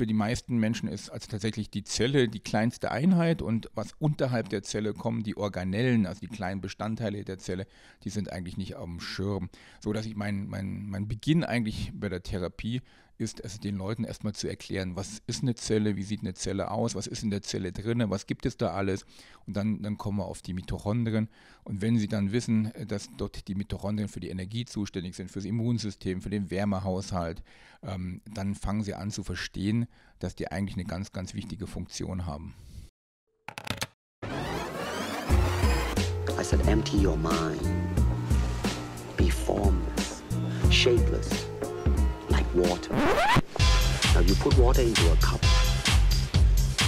für die meisten Menschen ist also tatsächlich die Zelle die kleinste Einheit und was unterhalb der Zelle kommen, die Organellen, also die kleinen Bestandteile der Zelle, die sind eigentlich nicht am Schirm. So dass ich meinen mein, mein Beginn eigentlich bei der Therapie ist es also den Leuten erstmal zu erklären, was ist eine Zelle, wie sieht eine Zelle aus, was ist in der Zelle drin, was gibt es da alles. Und dann, dann kommen wir auf die Mitochondrien. Und wenn sie dann wissen, äh, dass dort die Mitochondrien für die Energie zuständig sind, für das Immunsystem, für den Wärmehaushalt, ähm, dann fangen sie an zu verstehen, dass die eigentlich eine ganz, ganz wichtige Funktion haben. I said, empty your mind. Be formless, shapeless. water. Now you put water into a cup,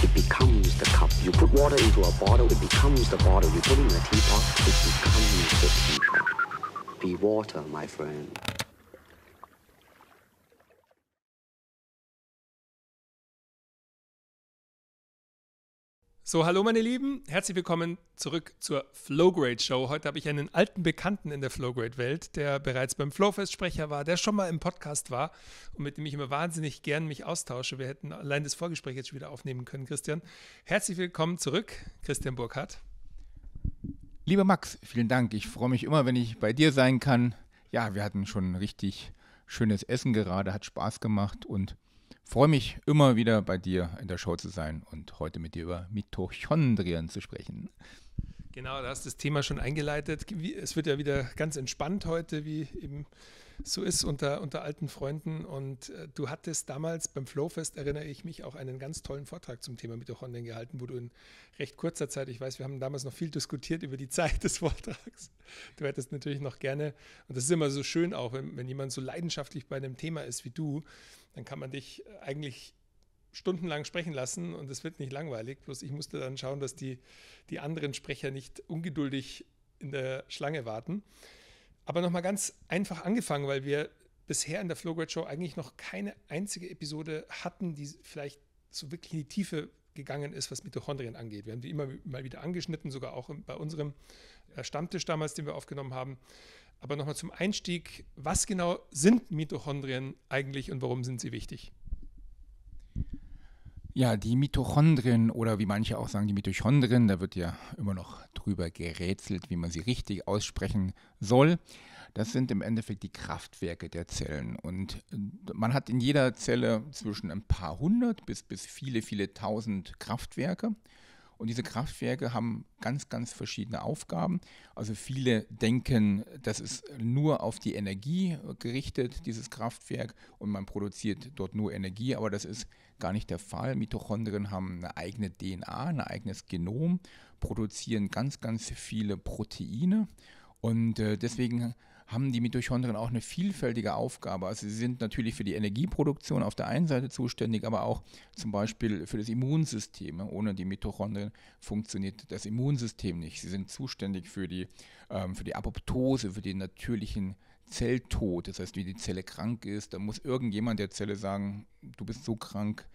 it becomes the cup. You put water into a bottle, it becomes the bottle. You put it in a teapot, it becomes the teapot. Be water, my friend. So, hallo meine Lieben, herzlich willkommen zurück zur Flowgrade Show. Heute habe ich einen alten Bekannten in der Flowgrade Welt, der bereits beim Flowfest Sprecher war, der schon mal im Podcast war und mit dem ich immer wahnsinnig gern mich austausche. Wir hätten allein das Vorgespräch jetzt schon wieder aufnehmen können, Christian. Herzlich willkommen zurück, Christian Burkhardt. Lieber Max, vielen Dank. Ich freue mich immer, wenn ich bei dir sein kann. Ja, wir hatten schon richtig schönes Essen gerade, hat Spaß gemacht und Freue mich immer wieder bei dir in der Show zu sein und heute mit dir über Mitochondrien zu sprechen. Genau, da hast das Thema schon eingeleitet. Es wird ja wieder ganz entspannt heute, wie eben so ist unter, unter alten Freunden. Und äh, du hattest damals beim Flowfest, erinnere ich mich, auch einen ganz tollen Vortrag zum Thema Mitochondrien gehalten, wo du in recht kurzer Zeit, ich weiß, wir haben damals noch viel diskutiert über die Zeit des Vortrags. Du hättest natürlich noch gerne, und das ist immer so schön auch, wenn, wenn jemand so leidenschaftlich bei einem Thema ist wie du, dann kann man dich äh, eigentlich stundenlang sprechen lassen und es wird nicht langweilig. Bloß ich musste dann schauen, dass die, die anderen Sprecher nicht ungeduldig in der Schlange warten. Aber nochmal ganz einfach angefangen, weil wir bisher in der Flowgrad Show eigentlich noch keine einzige Episode hatten, die vielleicht so wirklich in die Tiefe gegangen ist, was Mitochondrien angeht. Wir haben die immer mal wieder angeschnitten, sogar auch bei unserem äh, Stammtisch damals, den wir aufgenommen haben. Aber nochmal zum Einstieg, was genau sind Mitochondrien eigentlich und warum sind sie wichtig? Ja, die Mitochondrien oder wie manche auch sagen, die Mitochondrien, da wird ja immer noch drüber gerätselt, wie man sie richtig aussprechen soll. Das sind im Endeffekt die Kraftwerke der Zellen. Und äh, man hat in jeder Zelle zwischen ein paar hundert bis, bis viele, viele tausend Kraftwerke. Und diese Kraftwerke haben ganz, ganz verschiedene Aufgaben. Also viele denken, das ist nur auf die Energie gerichtet, dieses Kraftwerk, und man produziert dort nur Energie, aber das ist gar nicht der Fall. Mitochondrien haben eine eigene DNA, ein eigenes Genom, produzieren ganz, ganz viele Proteine. Und äh, deswegen haben die Mitochondrien auch eine vielfältige Aufgabe. Also sie sind natürlich für die Energieproduktion auf der einen Seite zuständig, aber auch zum Beispiel für das Immunsystem. Ohne die Mitochondrien funktioniert das Immunsystem nicht. Sie sind zuständig für die, ähm, für die Apoptose, für den natürlichen Zelltod. Das heißt, wie die Zelle krank ist, dann muss irgendjemand der Zelle sagen, du bist so krank,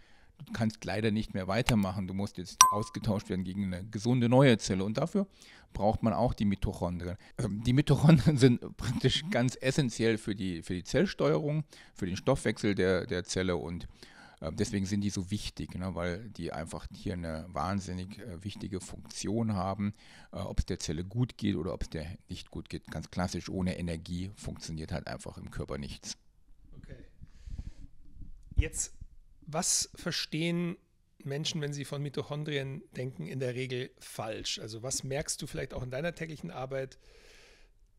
du kannst leider nicht mehr weitermachen. Du musst jetzt ausgetauscht werden gegen eine gesunde neue Zelle. Und dafür braucht man auch die Mitochondrien. Ähm, die Mitochondrien sind praktisch mhm. ganz essentiell für die, für die Zellsteuerung, für den Stoffwechsel der, der Zelle und ähm, Deswegen sind die so wichtig, ne, weil die einfach hier eine wahnsinnig äh, wichtige Funktion haben. Äh, ob es der Zelle gut geht oder ob es der nicht gut geht, ganz klassisch, ohne Energie funktioniert halt einfach im Körper nichts. Okay. Jetzt was verstehen Menschen, wenn sie von Mitochondrien denken, in der Regel falsch? Also was merkst du vielleicht auch in deiner täglichen Arbeit,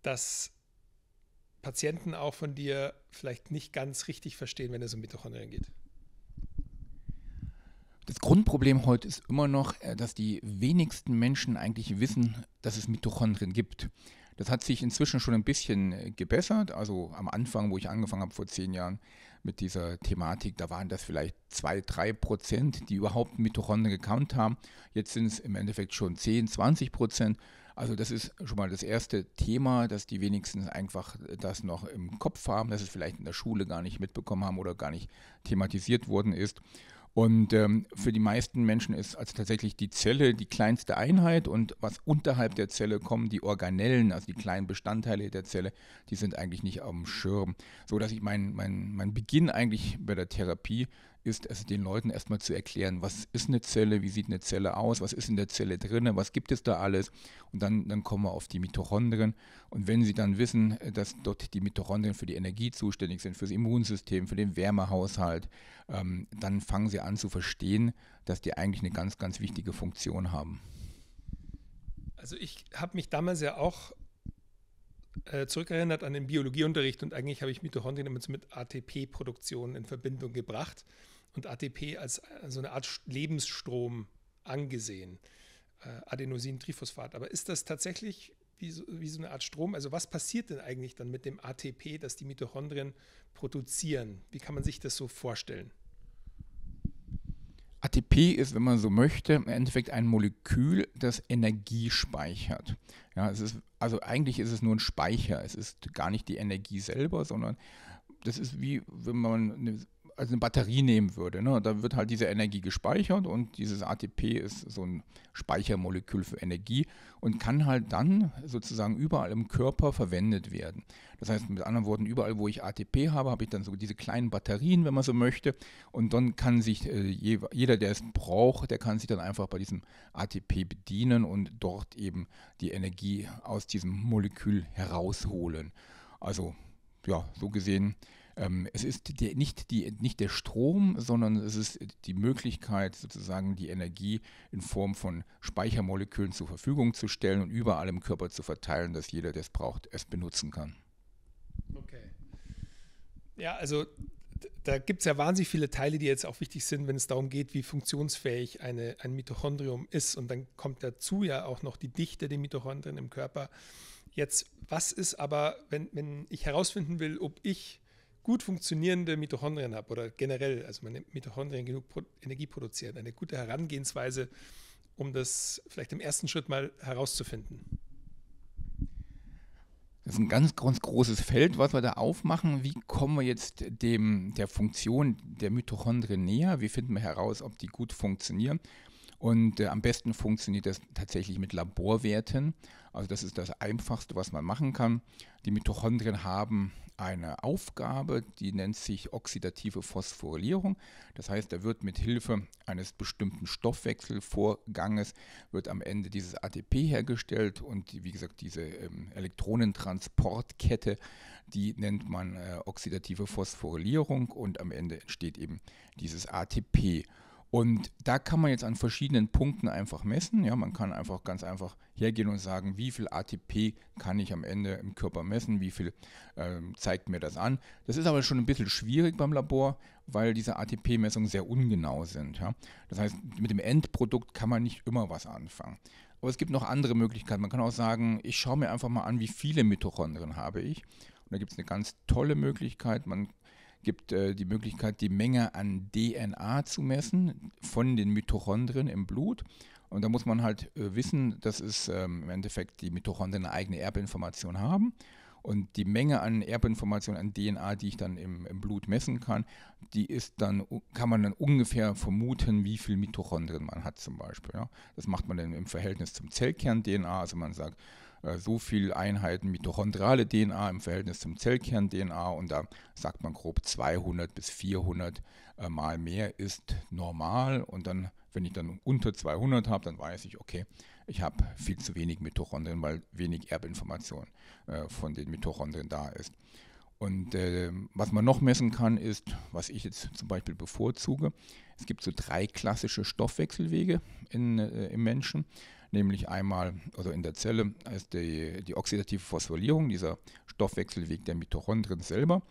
dass Patienten auch von dir vielleicht nicht ganz richtig verstehen, wenn es um Mitochondrien geht? Das Grundproblem heute ist immer noch, äh, dass die wenigsten Menschen eigentlich wissen, dass es Mitochondrien gibt. Das hat sich inzwischen schon ein bisschen äh, gebessert. Also am Anfang, wo ich angefangen habe vor zehn Jahren, mit dieser Thematik. Da waren das vielleicht zwei, drei Prozent, die überhaupt Mitochondrien gekannt haben. Jetzt sind es im Endeffekt schon 10, 20 Prozent. Also das ist schon mal das erste Thema, dass die wenigstens einfach das noch im Kopf haben, dass es vielleicht in der Schule gar nicht mitbekommen haben oder gar nicht thematisiert worden ist. Und ähm, für mhm. die meisten Menschen ist also tatsächlich die Zelle die kleinste Einheit und was unterhalb der Zelle kommen, die Organellen, also die kleinen Bestandteile der Zelle, die sind eigentlich nicht am Schirm. So dass ich meinen mein, mein Beginn eigentlich bei der Therapie ist es also den Leuten erstmal zu erklären, was ist eine Zelle, wie sieht eine Zelle aus, was ist in der Zelle drin, was gibt es da alles. Und dann, dann kommen wir auf die Mitochondrien. Und wenn Sie dann wissen, äh, dass dort die Mitochondrien für die Energie zuständig sind, für das Immunsystem, für den Wärmehaushalt, ähm, dann fangen Sie an zu verstehen, dass die eigentlich eine ganz, ganz wichtige Funktion haben. Also ich habe mich damals ja auch äh, zurückerinnert an den Biologieunterricht und eigentlich habe ich Mitochondrien immer mit ATP-Produktion in Verbindung gebracht und ATP als äh, so eine Art Lebensstrom angesehen. Äh, Adenosin-Triphosphat. Aber ist das tatsächlich wie so, wie so, eine Art Strom? Also was passiert denn eigentlich dann mit dem ATP, das die Mitochondrien produzieren? Wie kann man sich das so vorstellen? ATP ist, wenn man so möchte, im Endeffekt ein Molekül, das Energie speichert. Ja, es ist, also eigentlich ist es nur ein Speicher. Es ist gar nicht die Energie selber, sondern das ist wie, wenn man eine also eine Batterie nehmen würde. Ne? Da wird halt diese Energie gespeichert und dieses ATP ist so ein Speichermolekül für Energie und kann halt dann sozusagen überall im Körper verwendet werden. Das heißt mit anderen Worten, überall wo ich ATP habe, habe ich dann so diese kleinen Batterien, wenn man so möchte. Und dann kann sich äh, jeder, der es braucht, der kann sich dann einfach bei diesem ATP bedienen und dort eben die Energie aus diesem Molekül herausholen. Also ja, so gesehen ähm, es ist die, nicht, die, nicht der Strom, sondern es ist die Möglichkeit, sozusagen die Energie in Form von Speichermolekülen zur Verfügung zu stellen und überall im Körper zu verteilen, dass jeder, der es braucht, es benutzen kann. Okay. Ja, also da gibt es ja wahnsinnig viele Teile, die jetzt auch wichtig sind, wenn es darum geht, wie funktionsfähig eine, ein Mitochondrium ist. Und dann kommt dazu ja auch noch die Dichte der Mitochondrien im Körper. Jetzt, was ist aber, wenn, wenn ich herausfinden will, ob ich gut funktionierende Mitochondrien habe oder generell, also meine Mitochondrien genug Pro Energie produzieren, eine gute Herangehensweise, um das vielleicht im ersten Schritt mal herauszufinden. Das ist ein ganz, ganz großes Feld, was wir da aufmachen. Wie kommen wir jetzt dem, der Funktion der Mitochondrien näher? Wie finden wir heraus, ob die gut funktionieren? Und äh, am besten funktioniert das tatsächlich mit Laborwerten. Also das ist das Einfachste, was man machen kann. Die Mitochondrien haben eine Aufgabe, die nennt sich oxidative Phosphorylierung. Das heißt, da wird mit Hilfe eines bestimmten Stoffwechselvorganges wird am Ende dieses ATP hergestellt und wie gesagt diese ähm, Elektronentransportkette, die nennt man äh, oxidative Phosphorylierung und am Ende entsteht eben dieses ATP. Und da kann man jetzt an verschiedenen Punkten einfach messen. Ja, man kann einfach ganz einfach hergehen und sagen, wie viel ATP kann ich am Ende im Körper messen, wie viel ähm, zeigt mir das an. Das ist aber schon ein bisschen schwierig beim Labor, weil diese ATP-Messungen sehr ungenau sind. Ja. Das heißt, mit dem Endprodukt kann man nicht immer was anfangen. Aber es gibt noch andere Möglichkeiten. Man kann auch sagen, ich schaue mir einfach mal an, wie viele Mitochondrien habe ich. Und da gibt es eine ganz tolle Möglichkeit. Man gibt äh, die Möglichkeit, die Menge an DNA zu messen von den Mitochondrien im Blut. Und da muss man halt äh, wissen, dass es ähm, im Endeffekt die Mitochondrien eine eigene Erbinformation haben. Und die Menge an Erbinformation, an DNA, die ich dann im, im, Blut messen kann, die ist dann, kann man dann ungefähr vermuten, wie viel Mitochondrien man hat zum Beispiel. Ja? Das macht man dann im Verhältnis zum Zellkern-DNA. Also man sagt, äh, so viele Einheiten mitochondriale DNA im Verhältnis zum Zellkern-DNA und da sagt man grob 200 bis 400 äh, mal mehr ist normal und dann, wenn ich dann unter 200 habe, dann weiß ich, okay, ich habe viel zu wenig Mitochondrien, weil wenig Erbinformation äh, von den Mitochondrien da ist. Und äh, was man noch messen kann, ist, was ich jetzt zum Beispiel bevorzuge. Es gibt so drei klassische Stoffwechselwege in, äh, im Menschen nämlich einmal, also in der Zelle, ist die, die oxidative Phosphorylierung, dieser Stoffwechselweg der Mitochondrien selber.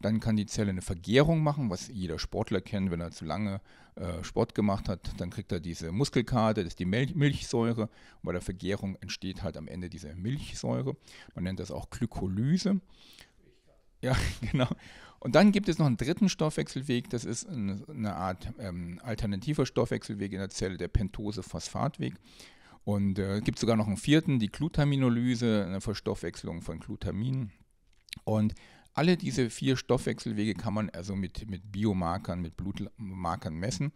Dann kann die Zelle eine Vergärung machen, was jeder Sportler kennt, wenn er zu lange äh, Sport gemacht hat, dann kriegt er diese Muskelkarte, das ist die Mil Milchsäure. Und bei der Vergärung entsteht halt am Ende diese Milchsäure. Man nennt das auch Glykolyse. Ja, genau. Und dann gibt es noch einen dritten Stoffwechselweg, das ist eine Art ähm, alternativer Stoffwechselweg in der Zelle, der Pentose-Phosphatweg. Und es äh, gibt sogar noch einen vierten, die Glutaminolyse, eine Verstoffwechslung von Glutamin. Und alle diese vier Stoffwechselwege kann man also mit, mit Biomarkern, mit Blutmarkern messen.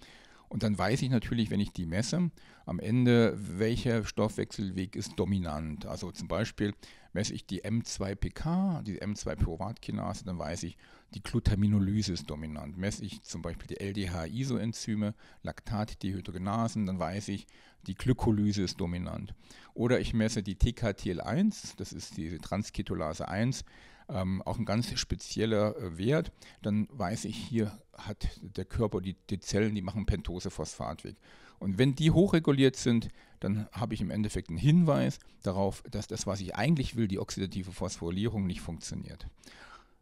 Und dann weiß ich natürlich, wenn ich die messe, am Ende, welcher Stoffwechselweg ist dominant. Also zum Beispiel messe ich die M2PK, die M2-Pyruvatkinase, dann weiß ich, die Glutaminolyse ist dominant. Messe ich zum Beispiel die LDH-Isoenzyme, Laktatdehydrogenasen, dann weiß ich, die Glykolyse ist dominant. Oder ich messe die TKTL1, das ist diese Transketolase 1, ähm, auch ein ganz spezieller äh, Wert, dann weiß ich, hier hat der Körper, die, die Zellen, die machen Pentosephosphat weg. Und wenn die hochreguliert sind, dann habe ich im Endeffekt einen Hinweis darauf, dass das, was ich eigentlich will, die oxidative Phosphorylierung, nicht funktioniert.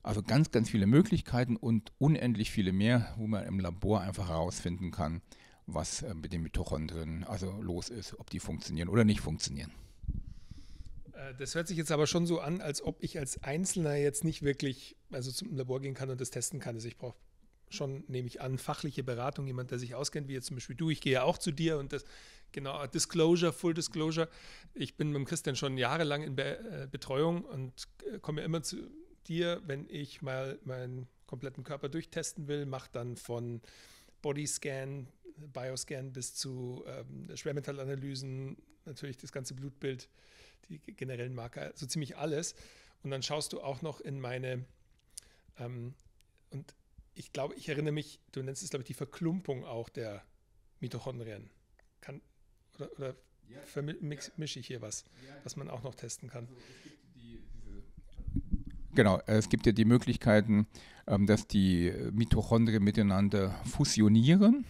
Also ganz, ganz viele Möglichkeiten und unendlich viele mehr, wo man im Labor einfach herausfinden kann, was äh, mit den Mitochondrien also los ist, ob die funktionieren oder nicht funktionieren. Äh, das hört sich jetzt aber schon so an, als ob ich als Einzelner jetzt nicht wirklich also zum Labor gehen kann und das testen kann. Also ich brauche schon, nehme ich an, fachliche Beratung, jemand, der sich auskennt, wie jetzt zum Beispiel du. Ich gehe ja auch zu dir und das, genau, äh, Disclosure, Full Disclosure. Ich bin mit dem Christian schon jahrelang in Be äh, Betreuung und äh, komme ja immer zu dir, wenn ich mal meinen kompletten Körper durchtesten will, mache dann von Bodyscan, Bioscan bis zu ähm, Schwermetallanalysen, natürlich das ganze Blutbild die generellen Marker, so ziemlich alles. Und dann schaust du auch noch in meine, ähm, und ich glaube, ich erinnere mich, du nennst es, glaube ich, die Verklumpung auch der Mitochondrien. Kann, oder oder ja, mix, ja. mische ich hier was, ja. was man auch noch testen kann? Also es die, genau, äh, es gibt ja die Möglichkeiten, ähm, dass die Mitochondrien miteinander fusionieren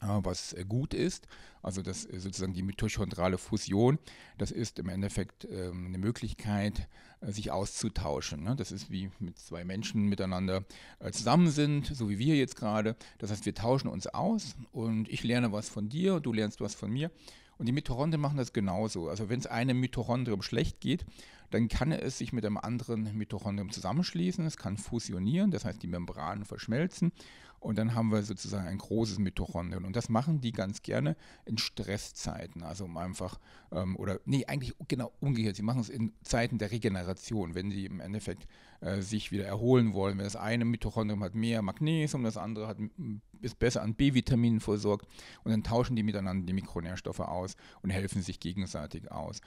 Ah, was äh, gut ist. Also das äh, sozusagen die mitochondrale Fusion, das ist im Endeffekt ähm, eine Möglichkeit, äh, sich auszutauschen. Ne? Das ist wie mit zwei Menschen miteinander zusammen sind, so wie wir jetzt gerade. Das heißt, wir tauschen uns aus und ich lerne was von dir, du lernst was von mir. Und die Mitochondrien machen das genauso. Also wenn es einem Mitochondrium schlecht geht, dann kann es sich mit einem anderen Mitochondrium zusammenschließen, es kann fusionieren, das heißt die Membranen verschmelzen und dann haben wir sozusagen ein großes Mitochondrium. Und das machen die ganz gerne in Stresszeiten, also um einfach, ähm, oder nee, eigentlich genau umgekehrt, sie machen es in Zeiten der Regeneration, wenn sie im Endeffekt äh, sich wieder erholen wollen. Wenn das eine Mitochondrium hat mehr Magnesium, das andere hat, mm, ist besser an B-Vitaminen versorgt und dann tauschen die miteinander die Mikronährstoffe aus und helfen sich gegenseitig aus.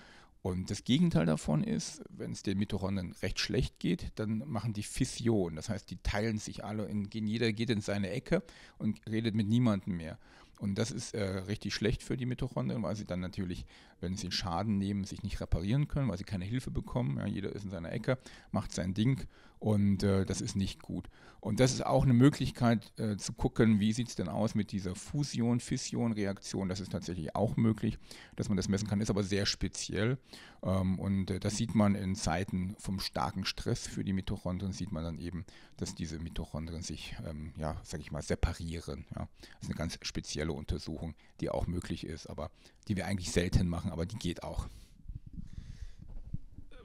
Und das Gegenteil davon ist, wenn es den Mitochondrien recht schlecht geht, dann machen die Fission. Das heißt, die teilen sich alle, in, jeder geht in seine Ecke und redet mit niemandem mehr. Und das ist äh, richtig schlecht für die Mitochondrien, weil sie dann natürlich, wenn sie Schaden nehmen, sich nicht reparieren können, weil sie keine Hilfe bekommen. Ja, jeder ist in seiner Ecke, macht sein Ding und äh, das ist nicht gut. Und das ist auch eine Möglichkeit äh, zu gucken, wie sieht es denn aus mit dieser Fusion, Fission, Reaktion. Das ist tatsächlich auch möglich, dass man das messen kann, ist aber sehr speziell. Ähm, und äh, das sieht man in Zeiten vom starken Stress für die Mitochondrien, sieht man dann eben, dass diese Mitochondrien sich, ähm, ja, sag ich mal, separieren. Ja. Das ist eine ganz spezielle Untersuchung, die auch möglich ist, aber die wir eigentlich selten machen, aber die geht auch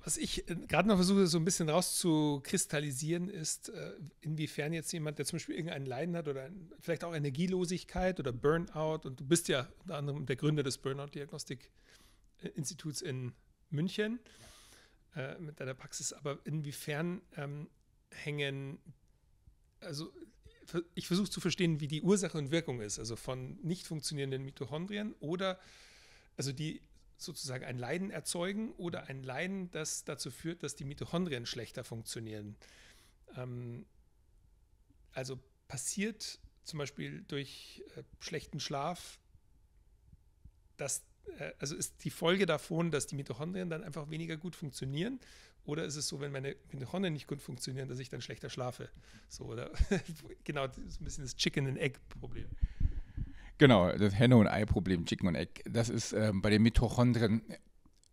was ich äh, gerade noch versuche, so ein bisschen rauszukristallisieren, ist, äh, inwiefern jetzt jemand, der zum Beispiel irgendeinen Leiden hat oder vielleicht auch Energielosigkeit oder Burnout, und du bist ja unter anderem der Gründer des Burnout-Diagnostik-Instituts in München äh, mit deiner Praxis, aber inwiefern ähm, hängen, also ich versuche zu verstehen, wie die Ursache und Wirkung ist, also von nicht funktionierenden Mitochondrien oder also die sozusagen ein Leiden erzeugen oder ein Leiden, das dazu führt, dass die Mitochondrien schlechter funktionieren. Ähm, also passiert zum Beispiel durch äh, schlechten Schlaf, dass, äh, also ist die Folge davon, dass die Mitochondrien dann einfach weniger gut funktionieren? Oder ist es so, wenn meine Mitochondrien nicht gut funktionieren, dass ich dann schlechter schlafe? So, oder genau, das ist ein bisschen das Chicken-and-Egg-Problem. Genau, das Henne- und Ei-Problem, Chicken und Egg, das ist ähm, bei den Mitochondrien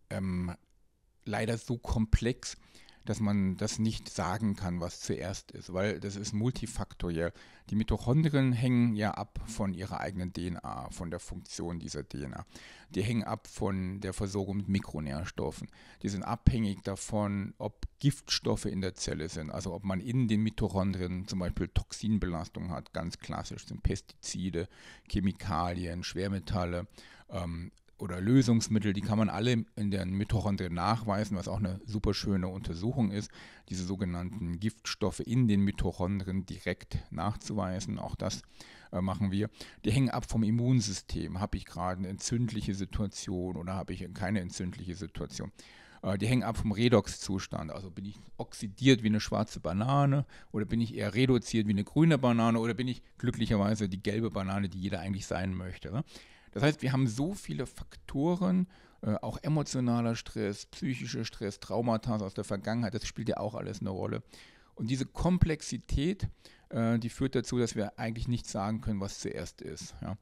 ähm, leider so komplex, dass man das nicht sagen kann, was zuerst ist, weil das ist multifaktoriell. Die Mitochondrien hängen ja ab von ihrer eigenen DNA, von der Funktion dieser DNA. Die hängen ab von der Versorgung mit Mikronährstoffen. Die sind abhängig davon, ob Giftstoffe in der Zelle sind, also ob man in den Mitochondrien zum Beispiel Toxinbelastung hat, ganz klassisch sind Pestizide, Chemikalien, Schwermetalle, ähm, oder Lösungsmittel, die kann man alle in der Mitochondrien nachweisen, was auch eine super schöne Untersuchung ist, diese sogenannten Giftstoffe in den Mitochondrien direkt nachzuweisen. Auch das äh, machen wir. Die hängen ab vom Immunsystem. Habe ich gerade eine entzündliche Situation oder habe ich keine entzündliche Situation? Äh, die hängen ab vom Redoxzustand. Also bin ich oxidiert wie eine schwarze Banane oder bin ich eher reduziert wie eine grüne Banane oder bin ich glücklicherweise die gelbe Banane, die jeder eigentlich sein möchte. Ne? Das heißt, wir haben so viele Faktoren, äh, auch emotionaler Stress, psychischer Stress, Traumata aus der Vergangenheit, das spielt ja auch alles eine Rolle. Und diese Komplexität, äh, die führt dazu, dass wir eigentlich nicht sagen können, was zuerst ist. Ja.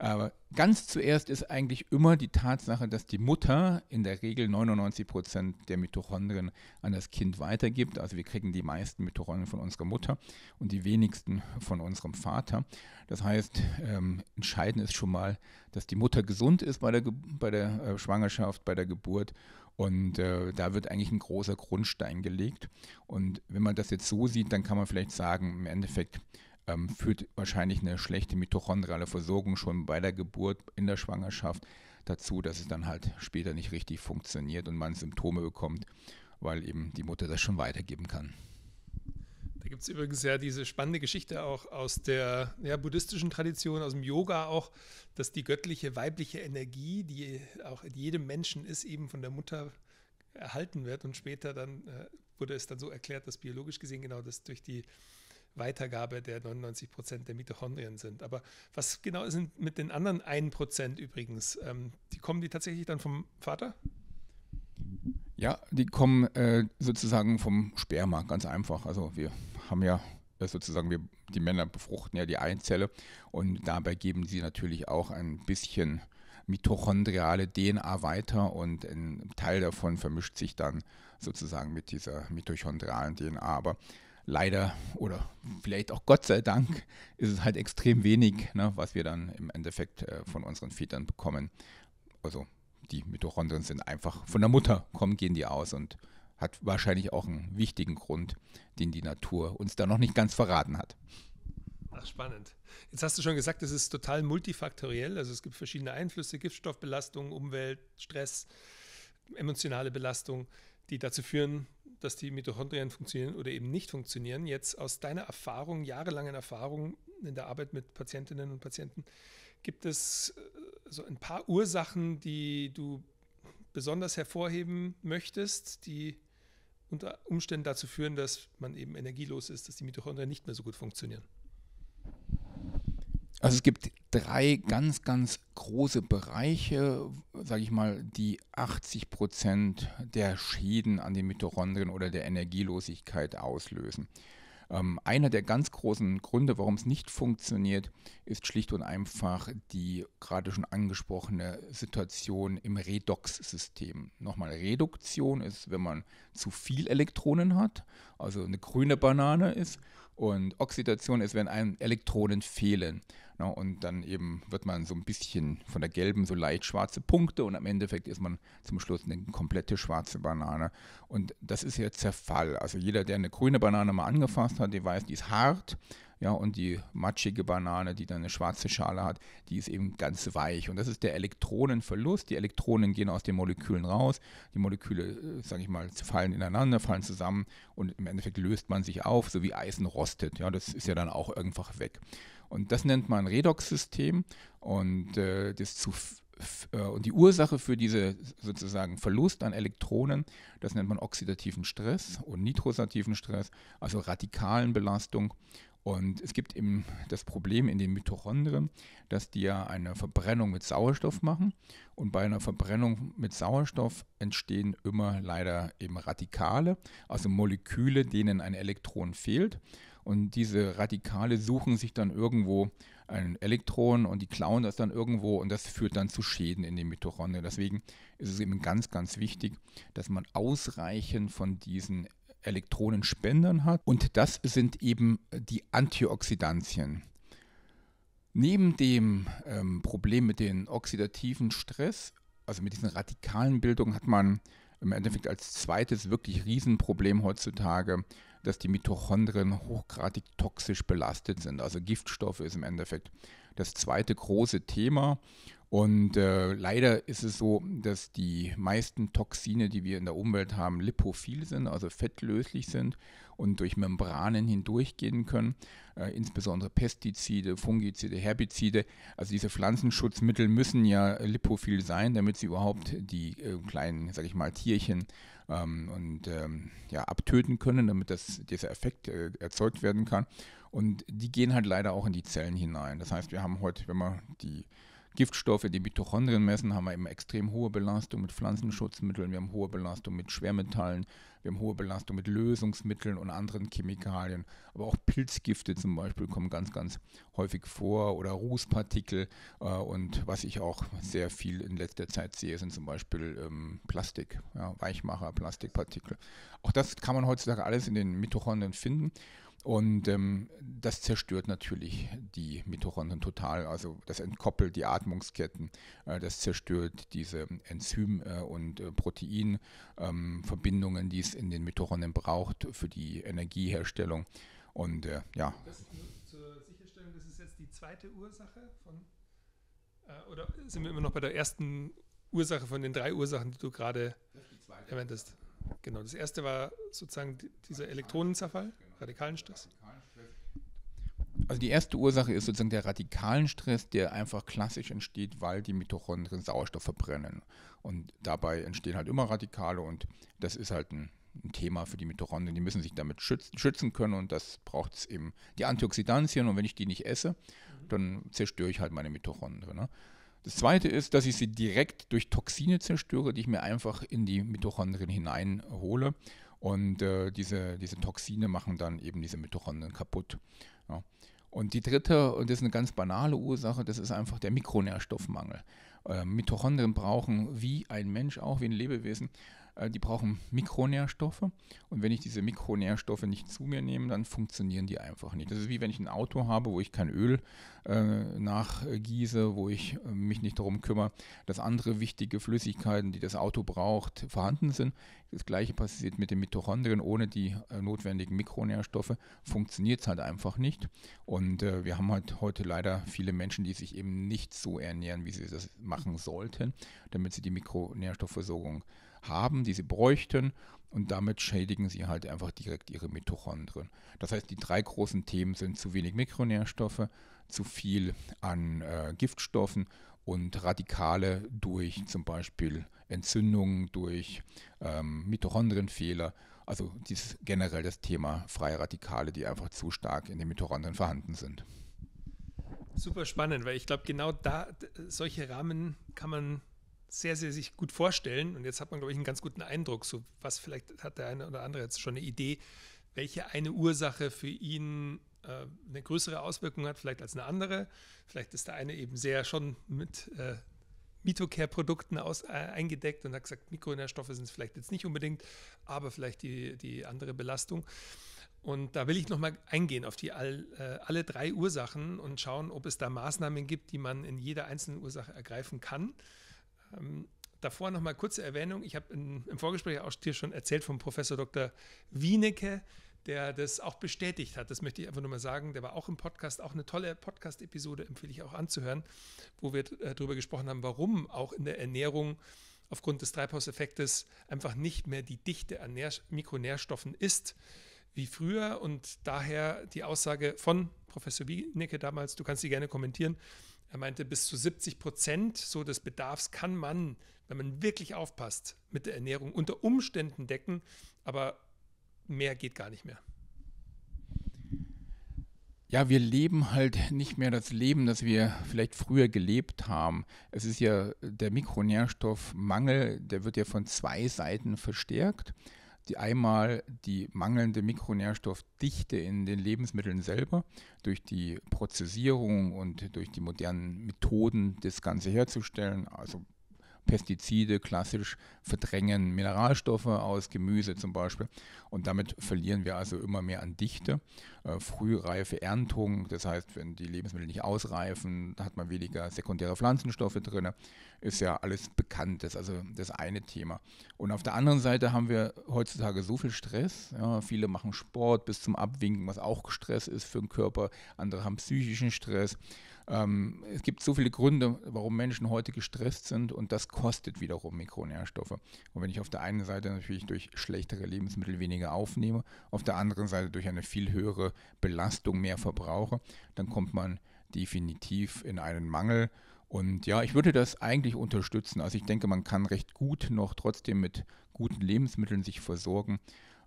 Aber ganz zuerst ist eigentlich immer die Tatsache, dass die Mutter in der Regel 99 Prozent der Mitochondrien an das Kind weitergibt. Also wir kriegen die meisten Mitochondrien von unserer Mutter und die wenigsten von unserem Vater. Das heißt, ähm, entscheidend ist schon mal, dass die Mutter gesund ist bei der, Ge bei der äh, Schwangerschaft, bei der Geburt und äh, da wird eigentlich ein großer Grundstein gelegt. Und wenn man das jetzt so sieht, dann kann man vielleicht sagen, im Endeffekt ähm, führt wahrscheinlich eine schlechte mitochondriale Versorgung schon bei der Geburt, in der Schwangerschaft dazu, dass es dann halt später nicht richtig funktioniert und man Symptome bekommt, weil eben die Mutter das schon weitergeben kann. Da gibt es übrigens ja diese spannende Geschichte auch aus der ja, buddhistischen Tradition, aus dem Yoga auch, dass die göttliche weibliche Energie, die auch in jedem Menschen ist, eben von der Mutter erhalten wird und später dann äh, wurde es dann so erklärt, dass biologisch gesehen genau das durch die Weitergabe der 99 Prozent der Mitochondrien sind. Aber was genau sind mit den anderen 1 Prozent übrigens? Ähm, die kommen die tatsächlich dann vom Vater? Ja, die kommen äh, sozusagen vom Sperma, ganz einfach. Also wir haben ja äh, sozusagen, wir, die Männer befruchten ja die Eizelle und dabei geben sie natürlich auch ein bisschen mitochondriale DNA weiter und ein Teil davon vermischt sich dann sozusagen mit dieser mitochondrialen DNA. Aber leider oder vielleicht auch Gott sei Dank ist es halt extrem wenig, ne, was wir dann im Endeffekt äh, von unseren Vätern bekommen. Also die Mitochondrien sind einfach von der Mutter, kommen, gehen die aus und hat wahrscheinlich auch einen wichtigen Grund, den die Natur uns da noch nicht ganz verraten hat. Ach, spannend. Jetzt hast du schon gesagt, es ist total multifaktoriell. Also es gibt verschiedene Einflüsse, Giftstoffbelastung, Umwelt, Stress, emotionale Belastung, die dazu führen, dass die Mitochondrien funktionieren oder eben nicht funktionieren, jetzt aus deiner Erfahrung, jahrelangen Erfahrung in der Arbeit mit Patientinnen und Patienten, gibt es äh, so ein paar Ursachen, die du besonders hervorheben möchtest, die unter Umständen dazu führen, dass man eben energielos ist, dass die Mitochondrien nicht mehr so gut funktionieren? Also es gibt drei ganz, ganz große Bereiche, sage ich mal, die 80 Prozent der Schäden an den Mitochondrien oder der Energielosigkeit auslösen. Ähm, einer der ganz großen Gründe, warum es nicht funktioniert, ist schlicht und einfach die gerade schon angesprochene Situation im Redox-System. Nochmal, Reduktion ist, wenn man zu viel Elektronen hat, also eine grüne Banane ist und Oxidation ist, wenn einem Elektronen fehlen. Na, ne? und dann eben wird man so ein bisschen von der gelben so leicht schwarze Punkte und am Endeffekt ist man zum Schluss eine komplette schwarze Banane. Und das ist ja Zerfall. Also jeder, der eine grüne Banane mal angefasst hat, der weiß, die ist hart ja, und die matschige Banane, die dann eine schwarze Schale hat, die ist eben ganz weich. Und das ist der Elektronenverlust. Die Elektronen gehen aus den Molekülen raus. Die Moleküle, äh, sage ich mal, fallen ineinander, fallen zusammen und im Endeffekt löst man sich auf, so wie Eisen rostet. Ja, das ist ja dann auch einfach weg. Und das nennt man Redox-System und äh, das zu äh, und die Ursache für diese sozusagen Verlust an Elektronen, das nennt man oxidativen Stress und nitrosativen Stress, also radikalen Belastung. Und es gibt eben das Problem in den Mitochondrien, dass die ja eine Verbrennung mit Sauerstoff machen. Und bei einer Verbrennung mit Sauerstoff entstehen immer leider eben Radikale, also Moleküle, denen ein Elektron fehlt. Und diese Radikale suchen sich dann irgendwo ein Elektron und die klauen das dann irgendwo und das führt dann zu Schäden in den Mitochondrien. Deswegen ist es eben ganz, ganz wichtig, dass man ausreichend von diesen Elektronenspendern hat. Und das sind eben die Antioxidantien. Neben dem ähm, Problem mit dem oxidativen Stress, also mit diesen radikalen Bildungen, hat man im Endeffekt als zweites wirklich Riesenproblem heutzutage, dass die Mitochondrien hochgradig toxisch belastet sind. Also Giftstoffe ist im Endeffekt das zweite große Thema. Und äh, leider ist es so, dass die meisten Toxine, die wir in der Umwelt haben, lipophil sind, also fettlöslich sind und durch Membranen hindurchgehen können. Äh, insbesondere Pestizide, Fungizide, Herbizide. Also diese Pflanzenschutzmittel müssen ja lipophil sein, damit sie überhaupt die äh, kleinen, sag ich mal, Tierchen ähm, und ähm, ja, abtöten können, damit das, dieser Effekt äh, erzeugt werden kann. Und die gehen halt leider auch in die Zellen hinein. Das heißt, wir haben heute, wenn man die Giftstoffe, die Mitochondrien messen, haben wir eben extrem hohe Belastung mit Pflanzenschutzmitteln, wir haben hohe Belastung mit Schwermetallen, wir haben hohe Belastung mit Lösungsmitteln und anderen Chemikalien. Aber auch Pilzgifte zum Beispiel kommen ganz, ganz häufig vor oder Rußpartikel. Äh, und was ich auch sehr viel in letzter Zeit sehe, sind zum Beispiel ähm, Plastik, ja, Weichmacher, Plastikpartikel. Auch das kann man heutzutage alles in den Mitochondrien finden. Und ähm, das zerstört natürlich die Mitochondrien total. Also das entkoppelt die Atmungsketten, äh, das zerstört diese Enzym- äh, und äh, Proteinverbindungen, ähm, die es in den Mitochondrien braucht für die Energieherstellung. Und äh, ja. Das nur zur Sicherstellung, das ist jetzt die zweite Ursache von, äh, oder sind wir immer noch bei der ersten Ursache von den drei Ursachen, die du gerade erwähnt hast? Genau, das erste war sozusagen dieser Elektronenzerfall. Genau radikalen Stress? Also die erste Ursache ist sozusagen der radikalen Stress, der einfach klassisch entsteht, weil die Mitochondrien Sauerstoff verbrennen. Und dabei entstehen halt immer Radikale und das ist halt ein, ein Thema für die Mitochondrien. Die müssen sich damit schützen, schützen können und das braucht es eben die Antioxidantien und wenn ich die nicht esse, dann zerstöre ich halt meine Mitochondrien. Ne? Das zweite ist, dass ich sie direkt durch Toxine zerstöre, die ich mir einfach in die Mitochondrien hineinhole. Und äh, diese, diese Toxine machen dann eben diese Mitochondrien kaputt. Ja. Und die dritte, und das ist eine ganz banale Ursache, das ist einfach der Mikronährstoffmangel. Äh, Mitochondrien brauchen, wie ein Mensch auch, wie ein Lebewesen, äh, die brauchen Mikronährstoffe. Und wenn ich diese Mikronährstoffe nicht zu mir nehme, dann funktionieren die einfach nicht. Das ist wie wenn ich ein Auto habe, wo ich kein Öl äh, nachgieße, wo ich äh, mich nicht darum kümmere, dass andere wichtige Flüssigkeiten, die das Auto braucht, vorhanden sind. Das gleiche passiert mit den Mitochondrien. Ohne die äh, notwendigen Mikronährstoffe funktioniert es halt einfach nicht. Und äh, wir haben halt heute leider viele Menschen, die sich eben nicht so ernähren, wie sie das machen sollten, damit sie die Mikronährstoffversorgung äh, haben, die sie bräuchten. Und damit schädigen sie halt einfach direkt ihre Mitochondrien. Das heißt, die drei großen Themen sind zu wenig Mikronährstoffe, zu viel an äh, Giftstoffen und Radikale durch zum Beispiel Entzündungen, durch ähm, Mitochondrienfehler. Also dieses, generell das Thema freie Radikale, die einfach zu stark in den Mitochondrien vorhanden sind. Super spannend, weil ich glaube, genau da solche Rahmen kann man sehr, sehr sich gut vorstellen. Und jetzt hat man, glaube ich, einen ganz guten Eindruck, so was vielleicht hat der eine oder andere jetzt schon eine Idee, welche eine Ursache für ihn äh, eine größere Auswirkung hat, vielleicht als eine andere. Vielleicht ist der eine eben sehr schon mit äh, Mitocare-Produkten äh, eingedeckt und hat gesagt, Mikronährstoffe sind es vielleicht jetzt nicht unbedingt, aber vielleicht die, die andere Belastung. Und da will ich nochmal eingehen auf die all, äh, alle drei Ursachen und schauen, ob es da Maßnahmen gibt, die man in jeder einzelnen Ursache ergreifen kann. Ähm, davor nochmal kurze Erwähnung. Ich habe im Vorgespräch auch dir schon erzählt vom Professor Dr. Wienecke, der das auch bestätigt hat. Das möchte ich einfach nur mal sagen. Der war auch im Podcast, auch eine tolle Podcast-Episode, empfehle ich auch anzuhören, wo wir äh, darüber gesprochen haben, warum auch in der Ernährung aufgrund des Treibhauseffektes einfach nicht mehr die Dichte an Nähr Mikronährstoffen ist wie früher und daher die Aussage von Professor Wienecke damals, du kannst sie gerne kommentieren, er meinte, bis zu 70 Prozent so des Bedarfs kann man, wenn man wirklich aufpasst, mit der Ernährung unter Umständen decken, aber mehr geht gar nicht mehr. Ja, wir leben halt nicht mehr das Leben, das wir vielleicht früher gelebt haben. Es ist ja der Mikronährstoffmangel, der wird ja von zwei Seiten verstärkt die einmal die mangelnde Mikronährstoffdichte in den Lebensmitteln selber durch die Prozessierung und durch die modernen Methoden, das Ganze herzustellen, also Pestizide klassisch verdrängen Mineralstoffe aus Gemüse zum Beispiel. Und damit verlieren wir also immer mehr an Dichte. Äh, frühreife Erntung, das heißt, wenn die Lebensmittel nicht ausreifen, hat man weniger sekundäre Pflanzenstoffe drin. Ist ja alles Bekanntes, also das eine Thema. Und auf der anderen Seite haben wir heutzutage so viel Stress. Ja, viele machen Sport bis zum Abwinken, was auch Stress ist für den Körper. Andere haben psychischen Stress. Ähm, es gibt so viele Gründe, warum Menschen heute gestresst sind und das kostet wiederum Mikronährstoffe. Und wenn ich auf der einen Seite natürlich durch schlechtere Lebensmittel weniger aufnehme, auf der anderen Seite durch eine viel höhere Belastung mehr verbrauche, dann kommt man definitiv in einen Mangel. Und ja, ich würde das eigentlich unterstützen. Also ich denke, man kann recht gut noch trotzdem mit guten Lebensmitteln sich versorgen.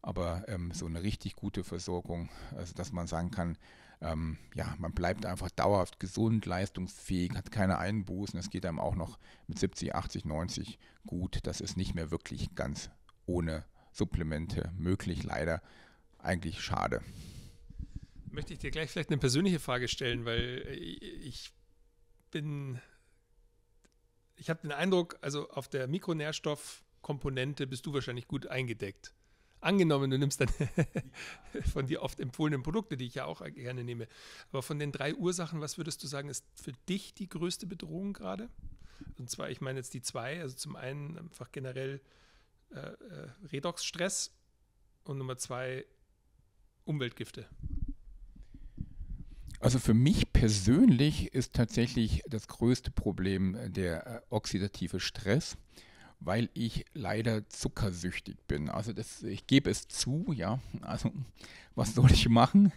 Aber ähm, so eine richtig gute Versorgung, also dass man sagen kann, ähm, ja, man bleibt einfach dauerhaft gesund, leistungsfähig, hat keine Einbußen. Es geht einem auch noch mit 70, 80, 90 gut. Das ist nicht mehr wirklich ganz ohne Supplemente möglich, leider. Eigentlich schade. Möchte ich dir gleich vielleicht eine persönliche Frage stellen, weil äh, ich bin, ich habe den Eindruck, also auf der Mikronährstoffkomponente bist du wahrscheinlich gut eingedeckt. Angenommen, du nimmst dann von dir oft empfohlenen Produkte, die ich ja auch gerne nehme. Aber von den drei Ursachen, was würdest du sagen, ist für dich die größte Bedrohung gerade? Und zwar, ich meine jetzt die zwei. Also zum einen einfach generell äh, äh Redoxstress und Nummer zwei Umweltgifte. Also für mich persönlich ist tatsächlich das größte Problem der äh, oxidative Stress weil ich leider zuckersüchtig bin. Also das, ich gebe es zu, ja. Also was soll ich machen?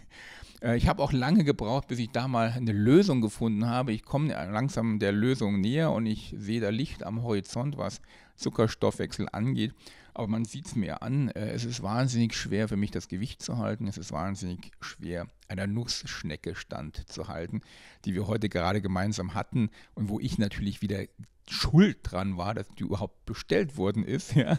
Äh, ich habe auch lange gebraucht, bis ich da mal eine Lösung gefunden habe. Ich komme langsam der Lösung näher und ich sehe da Licht am Horizont, was Zuckerstoffwechsel angeht. Aber man sieht es mir an, äh, es ist wahnsinnig schwer für mich, das Gewicht zu halten. Es ist wahnsinnig schwer, einer Nussschnecke stand zu halten, die wir heute gerade gemeinsam hatten und wo ich natürlich wieder schuld dran war, dass die überhaupt bestellt worden ist. Ja.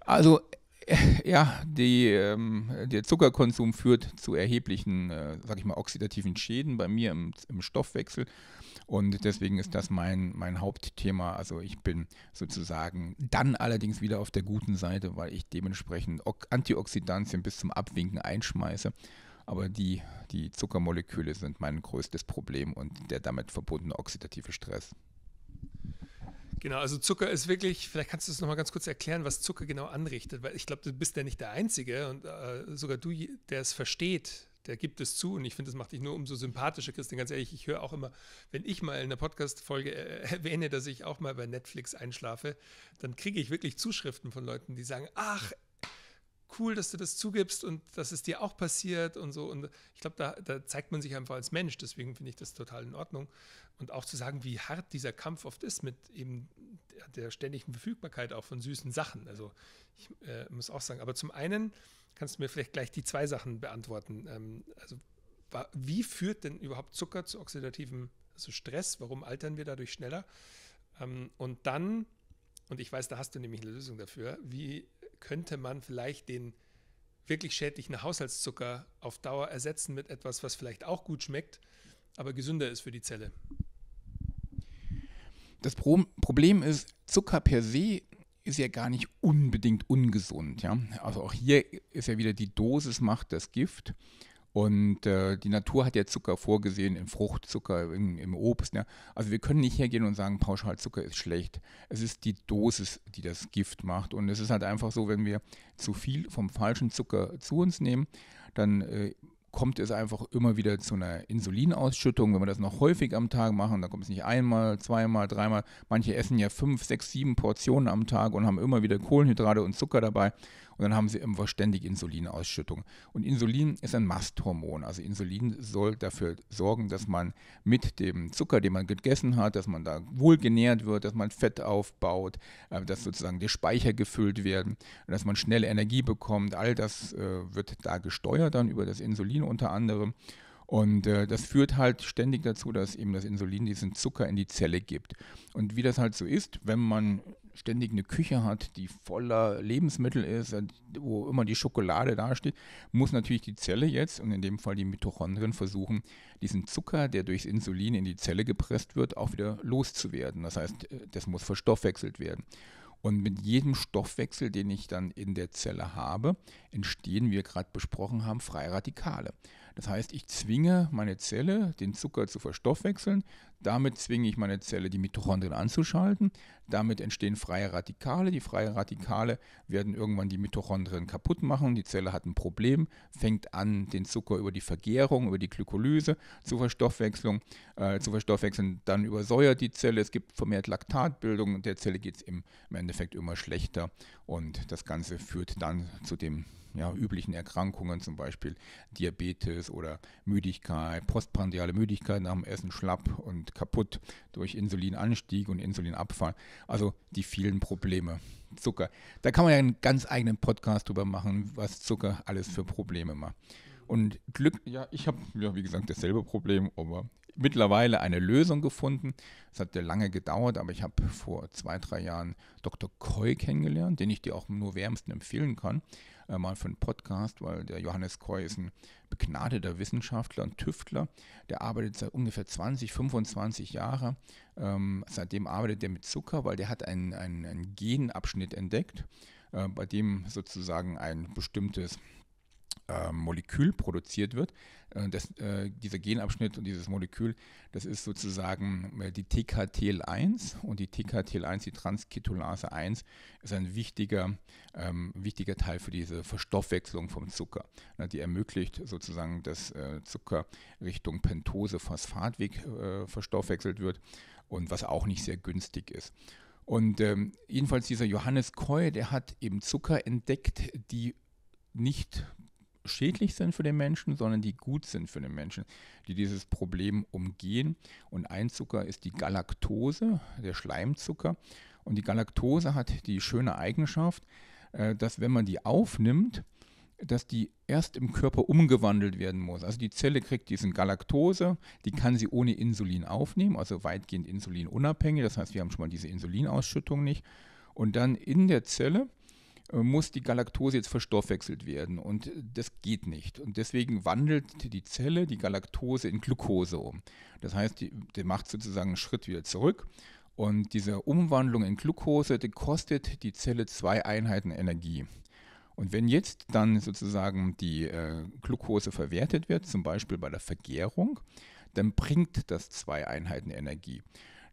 also äh, ja, die, ähm, der Zuckerkonsum führt zu erheblichen, äh, sag ich mal, oxidativen Schäden bei mir im, im Stoffwechsel. Und mhm. deswegen ist das mein, mein Hauptthema. Also ich bin sozusagen dann allerdings wieder auf der guten Seite, weil ich dementsprechend Antioxidantien bis zum Abwinken einschmeiße. Aber die, die Zuckermoleküle sind mein größtes Problem und der damit verbundene oxidative Stress. Genau, also Zucker ist wirklich, vielleicht kannst du es nochmal ganz kurz erklären, was Zucker genau anrichtet, weil ich glaube, du bist ja nicht der Einzige und äh, sogar du, der es versteht, der gibt es zu und ich finde, das macht dich nur umso sympathischer, Christian. Ganz ehrlich, ich höre auch immer, wenn ich mal in einer Podcast-Folge äh, erwähne, dass ich auch mal bei Netflix einschlafe, dann kriege ich wirklich Zuschriften von Leuten, die sagen, ach, cool, dass du das zugibst und dass es dir auch passiert und so. Und ich glaube, da, da, zeigt man sich einfach als Mensch. Deswegen finde ich das total in Ordnung. Und auch zu sagen, wie hart dieser Kampf oft ist mit eben der, der ständigen Verfügbarkeit auch von süßen Sachen. Also ich äh, muss auch sagen, aber zum einen kannst du mir vielleicht gleich die zwei Sachen beantworten. Ähm, also, wie führt denn überhaupt Zucker zu oxidativem also Stress? Warum altern wir dadurch schneller? Ähm, und dann, und ich weiß, da hast du nämlich eine Lösung dafür, wie könnte man vielleicht den wirklich schädlichen Haushaltszucker auf Dauer ersetzen mit etwas, was vielleicht auch gut schmeckt, aber gesünder ist für die Zelle? Das Problem ist, Zucker per se ist ja gar nicht unbedingt ungesund. Ja? Also auch hier ist ja wieder die Dosis macht das Gift. Und äh, die Natur hat ja Zucker vorgesehen, im Fruchtzucker, in, im Obst. Ne? Also wir können nicht hergehen und sagen, Pauschalzucker ist schlecht. Es ist die Dosis, die das Gift macht. Und es ist halt einfach so, wenn wir zu viel vom falschen Zucker zu uns nehmen, dann äh, kommt es einfach immer wieder zu einer Insulinausschüttung. Wenn wir das noch häufig am Tag machen, dann kommt es nicht einmal, zweimal, dreimal. Manche essen ja fünf, sechs, sieben Portionen am Tag und haben immer wieder Kohlenhydrate und Zucker dabei. Und dann haben sie irgendwo ständig Insulinausschüttung. Und Insulin ist ein Masthormon. Also Insulin soll dafür sorgen, dass man mit dem Zucker, den man gegessen hat, dass man da wohl genährt wird, dass man Fett aufbaut, äh, dass sozusagen die Speicher gefüllt werden, dass man schnell Energie bekommt. All das äh, wird da gesteuert dann über das Insulin unter anderem. Und äh, das führt halt ständig dazu, dass eben das Insulin diesen Zucker in die Zelle gibt. Und wie das halt so ist, wenn man ständig eine Küche hat, die voller Lebensmittel ist, äh, wo immer die Schokolade dasteht, muss natürlich die Zelle jetzt und in dem Fall die Mitochondrien versuchen, diesen Zucker, der durchs Insulin in die Zelle gepresst wird, auch wieder loszuwerden. Das heißt, äh, das muss verstoffwechselt werden. Und mit jedem Stoffwechsel, den ich dann in der Zelle habe, entstehen, wie wir gerade besprochen haben, Freiradikale. Radikale. Das heißt, ich zwinge meine Zelle, den Zucker zu verstoffwechseln, damit zwinge ich meine Zelle, die Mitochondrien anzuschalten. Damit entstehen freie Radikale. Die freien Radikale werden irgendwann die Mitochondrien kaputt machen. Die Zelle hat ein Problem, fängt an, den Zucker über die Vergärung, über die Glykolyse zu, Verstoffwechslung, äh, zu verstoffwechseln. Dann übersäuert die Zelle. Es gibt vermehrt Laktatbildung. Der Zelle geht es im, im Endeffekt immer schlechter. Und das Ganze führt dann zu dem ja, üblichen Erkrankungen, zum Beispiel Diabetes oder Müdigkeit, postprandiale Müdigkeit nach dem Essen, schlapp und kaputt durch Insulinanstieg und Insulinabfall. Also die vielen Probleme. Zucker. Da kann man ja einen ganz eigenen Podcast drüber machen, was Zucker alles für Probleme macht. Und Glück, ja, ich habe, ja, wie gesagt, dasselbe Problem, aber mittlerweile eine Lösung gefunden. Es hat ja lange gedauert, aber ich habe vor zwei, drei Jahren Dr. Koi kennengelernt, den ich dir auch nur wärmsten empfehlen kann, äh, mal für einen Podcast, weil der Johannes Koi ist ein begnadeter Wissenschaftler und Tüftler. Der arbeitet seit ungefähr 20, 25 Jahren. Ähm, seitdem arbeitet er mit Zucker, weil der hat einen, einen, einen Genabschnitt entdeckt, äh, bei dem sozusagen ein bestimmtes äh, Molekül produziert wird. Äh, das, äh, dieser Genabschnitt und dieses Molekül, das ist sozusagen äh, die TKTL1 und die TKTL1, die Transketolase 1, ist ein wichtiger, ähm, wichtiger Teil für diese Verstoffwechslung vom Zucker. Na, die ermöglicht sozusagen, dass Zucker Richtung Pentose-Phosphatweg verstoffwechselt wird und was auch nicht sehr günstig ist. Und ähm, jedenfalls dieser Johannes Keu, der hat eben Zucker entdeckt, die nicht schädlich sind für den Menschen, sondern die gut sind für den Menschen, die dieses Problem umgehen. Und ein Zucker ist die Galaktose, der Schleimzucker. Und die Galaktose hat die schöne Eigenschaft, äh, dass wenn man die aufnimmt, dass die erst im Körper umgewandelt werden muss. Also die Zelle kriegt diesen Galaktose, die kann sie ohne Insulin aufnehmen, also weitgehend insulinunabhängig. Das heißt, wir haben schon mal diese Insulinausschüttung nicht. Und dann in der Zelle muss die Galaktose jetzt verstoffwechselt werden und das geht nicht. Und deswegen wandelt die Zelle die Galaktose in Glucose um. Das heißt, die, die macht sozusagen einen Schritt wieder zurück und diese Umwandlung in Glucose, die kostet die Zelle zwei Einheiten Energie. Und wenn jetzt dann sozusagen die äh, Glucose verwertet wird, zum Beispiel bei der Vergärung, dann bringt das zwei Einheiten Energie.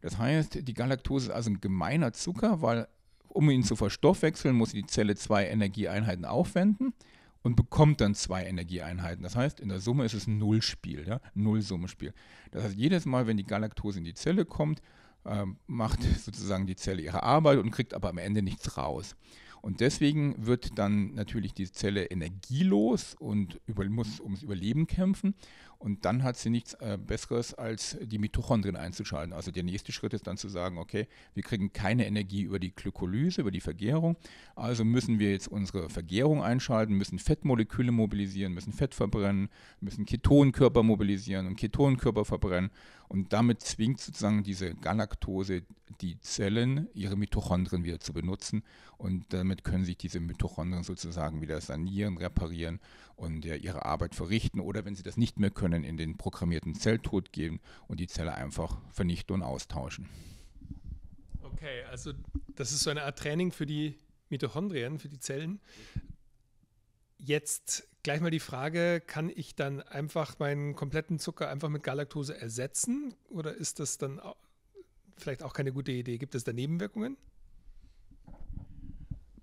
Das heißt, die Galaktose ist also ein gemeiner Zucker, weil um ihn zu verstoffwechseln, muss die Zelle zwei Energieeinheiten aufwenden und bekommt dann zwei Energieeinheiten. Das heißt, in der Summe ist es ein Nullspiel, ja? Nullsummenspiel. Das heißt, jedes Mal, wenn die Galaktose in die Zelle kommt, äh, macht sozusagen die Zelle ihre Arbeit und kriegt aber am Ende nichts raus. Und deswegen wird dann natürlich die Zelle energielos und über, muss ums Überleben kämpfen. Und dann hat sie nichts äh, Besseres, als die Mitochondrien einzuschalten. Also der nächste Schritt ist dann zu sagen, okay, wir kriegen keine Energie über die Glykolyse, über die Vergärung. Also müssen wir jetzt unsere Vergärung einschalten, müssen Fettmoleküle mobilisieren, müssen Fett verbrennen, müssen Ketonkörper mobilisieren und Ketonkörper verbrennen. Und damit zwingt sozusagen diese Galaktose die Zellen, ihre Mitochondrien wieder zu benutzen. Und damit können sich diese Mitochondrien sozusagen wieder sanieren, reparieren und ja ihre Arbeit verrichten oder wenn sie das nicht mehr können, in den programmierten Zelltod gehen und die Zelle einfach vernichten und austauschen. Okay, also das ist so eine Art Training für die Mitochondrien, für die Zellen. Jetzt gleich mal die Frage, kann ich dann einfach meinen kompletten Zucker einfach mit Galaktose ersetzen oder ist das dann vielleicht auch keine gute Idee? Gibt es da Nebenwirkungen?